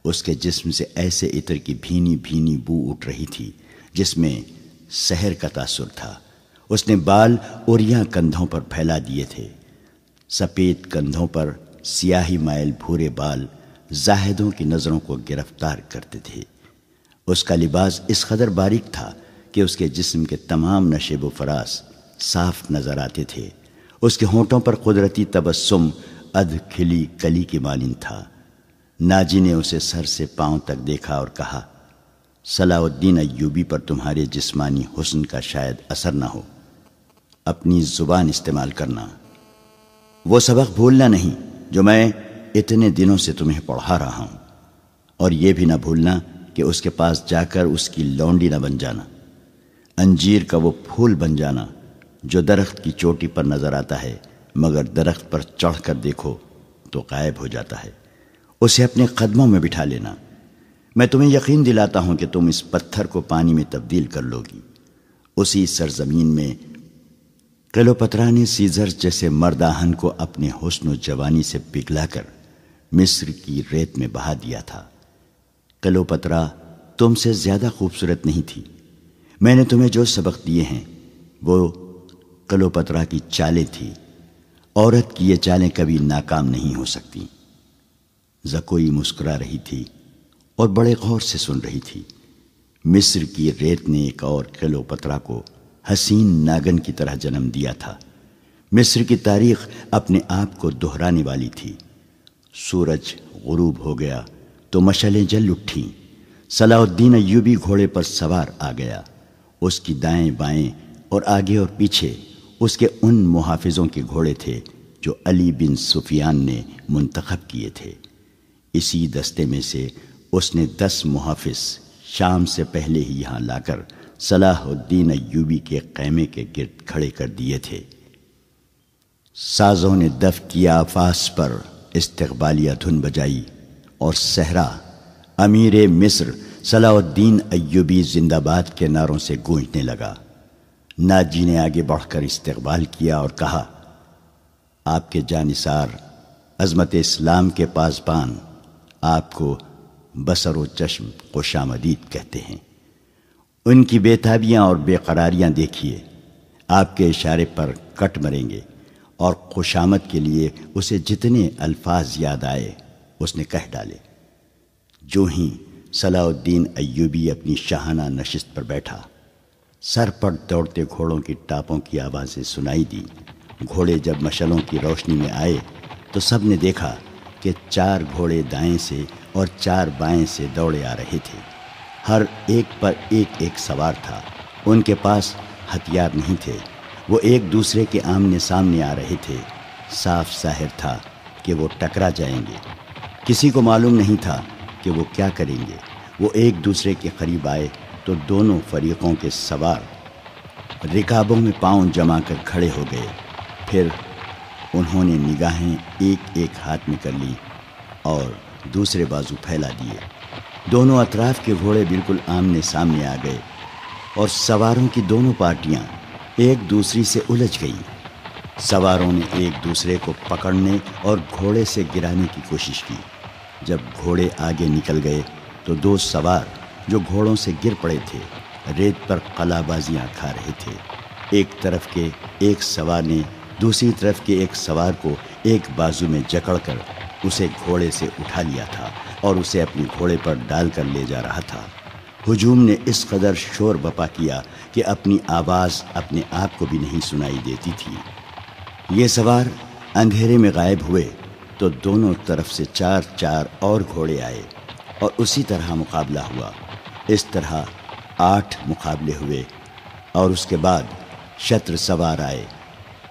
उसके जिस्म से ऐसे इतर की भीनी भीनी बू उठ रही थी जिसमें शहर का तासुर था उसने बाल ओरिया कंधों पर फैला दिए थे सफ़ेद कंधों पर सियाही मायल भूरे बाल जाहिदों की नज़रों को गिरफ्तार करते थे उसका लिबास इस कदर बारीक था कि उसके जिस्म के तमाम नशेब व फरास साफ नज़र आते थे उसके होंठों पर कुदरती तबस्सुम अध खिली कली की मानंद था नाजी ने उसे सर से पांव तक देखा और कहा सलाउद्दीन अयूबी पर तुम्हारे जिस्मानी हुसन का शायद असर न हो अपनी जुबान इस्तेमाल करना वो सबक भूलना नहीं जो मैं इतने दिनों से तुम्हें पढ़ा रहा हूं और यह भी ना भूलना कि उसके पास जाकर उसकी लौंडी ना बन जाना अंजीर का वो फूल बन जाना जो दरख्त की चोटी पर नजर आता है मगर दरख्त पर चढ़कर देखो तो गायब हो जाता है उसे अपने कदमों में बिठा लेना मैं तुम्हें यकीन दिलाता हूं कि तुम इस पत्थर को पानी में तब्दील कर लोगी उसी सरजमीन में कलोपतरा ने सीजर जैसे मर्दाहन को अपने हुसन जवानी से पिघलाकर मिस्र की रेत में बहा दिया था कलोपत्रा तुमसे ज़्यादा खूबसूरत नहीं थी मैंने तुम्हें जो सबक दिए हैं वो कलोपत्रा की चालें थी औरत की ये चालें कभी नाकाम नहीं हो सकती जकोई मुस्कुरा रही थी और बड़े गौर से सुन रही थी मिस्र की रेत ने एक और खिलो पतरा को हसीन नागन की तरह जन्म दिया था मिस्र की तारीख अपने आप को दोहराने वाली थी सूरज गुरूब हो गया तो मशलें जल उठी सलाउद्दीन अयूबी घोड़े पर सवार आ गया उसकी दाएं बाएं और आगे और पीछे उसके उन मुहाफिजों के घोड़े थे जो अली बिन सुफियान ने मुंतखब किए थे इसी दस्ते में से उसने दस मुहाफ़ शाम से पहले ही यहाँ लाकर सलाहुद्दीन अयूबी के कैमे के गिरद खड़े कर दिए थे साजों ने दफ किया आफास पर इस्तबालिया धुन बजाई और सहरा अमीर मिस्र सलाउद्दीन अयूबी जिंदाबाद के नारों से गूंजने लगा नाजी ने आगे बढ़कर इस्तबाल किया और कहा आपके जानिसार अजमत इस्लाम के पासबान आपको बसर व चश्म खुशामदीद कहते हैं उनकी बेताबियाँ और बेकरारियाँ देखिए आपके इशारे पर कट मरेंगे और खुशामद के लिए उसे जितने अल्फाज याद आए उसने कह डाले जो ही सलाउद्दीन अयूबी अपनी शाहाना नशिस्त पर बैठा सर पर दौड़ते घोड़ों की टापों की आवाज़ें सुनाई दी घोड़े जब मशलों की रोशनी में आए तो सब ने देखा के चार घोड़े दाएं से और चार बाएं से दौड़े आ रहे थे हर एक पर एक एक सवार था उनके पास हथियार नहीं थे वो एक दूसरे के आमने सामने आ रहे थे साफ जाहिर था कि वो टकरा जाएंगे किसी को मालूम नहीं था कि वो क्या करेंगे वो एक दूसरे के करीब आए तो दोनों फरीकों के सवार रिकाबों में पांव जमा कर खड़े हो गए फिर उन्होंने निगाहें एक एक हाथ में कर ली और दूसरे बाजू फैला दिए दोनों अतराफ के घोड़े बिल्कुल आमने सामने आ गए और सवारों की दोनों पार्टियां एक दूसरी से उलझ गई सवारों ने एक दूसरे को पकड़ने और घोड़े से गिराने की कोशिश की जब घोड़े आगे निकल गए तो दो सवार जो घोड़ों से गिर पड़े थे रेत पर कलाबाजियां खा रहे थे एक तरफ के एक सवार ने दूसरी तरफ के एक सवार को एक बाजू में जकड़कर उसे घोड़े से उठा लिया था और उसे अपने घोड़े पर डालकर ले जा रहा था हुजूम ने इस कदर शोर बपा किया कि अपनी आवाज़ अपने आप को भी नहीं सुनाई देती थी ये सवार अंधेरे में गायब हुए तो दोनों तरफ से चार चार और घोड़े आए और उसी तरह मुकाबला हुआ इस तरह आठ मुकाबले हुए और उसके बाद शत्र सवार आए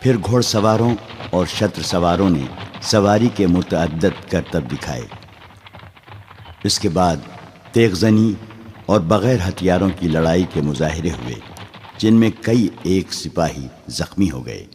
फिर घोड़सवारों और शत्र सवारों ने सवारी के मुतद करतब दिखाए इसके बाद तेगजनी और बग़ैर हथियारों की लड़ाई के मुजाहरे हुए जिनमें कई एक सिपाही ज़ख्मी हो गए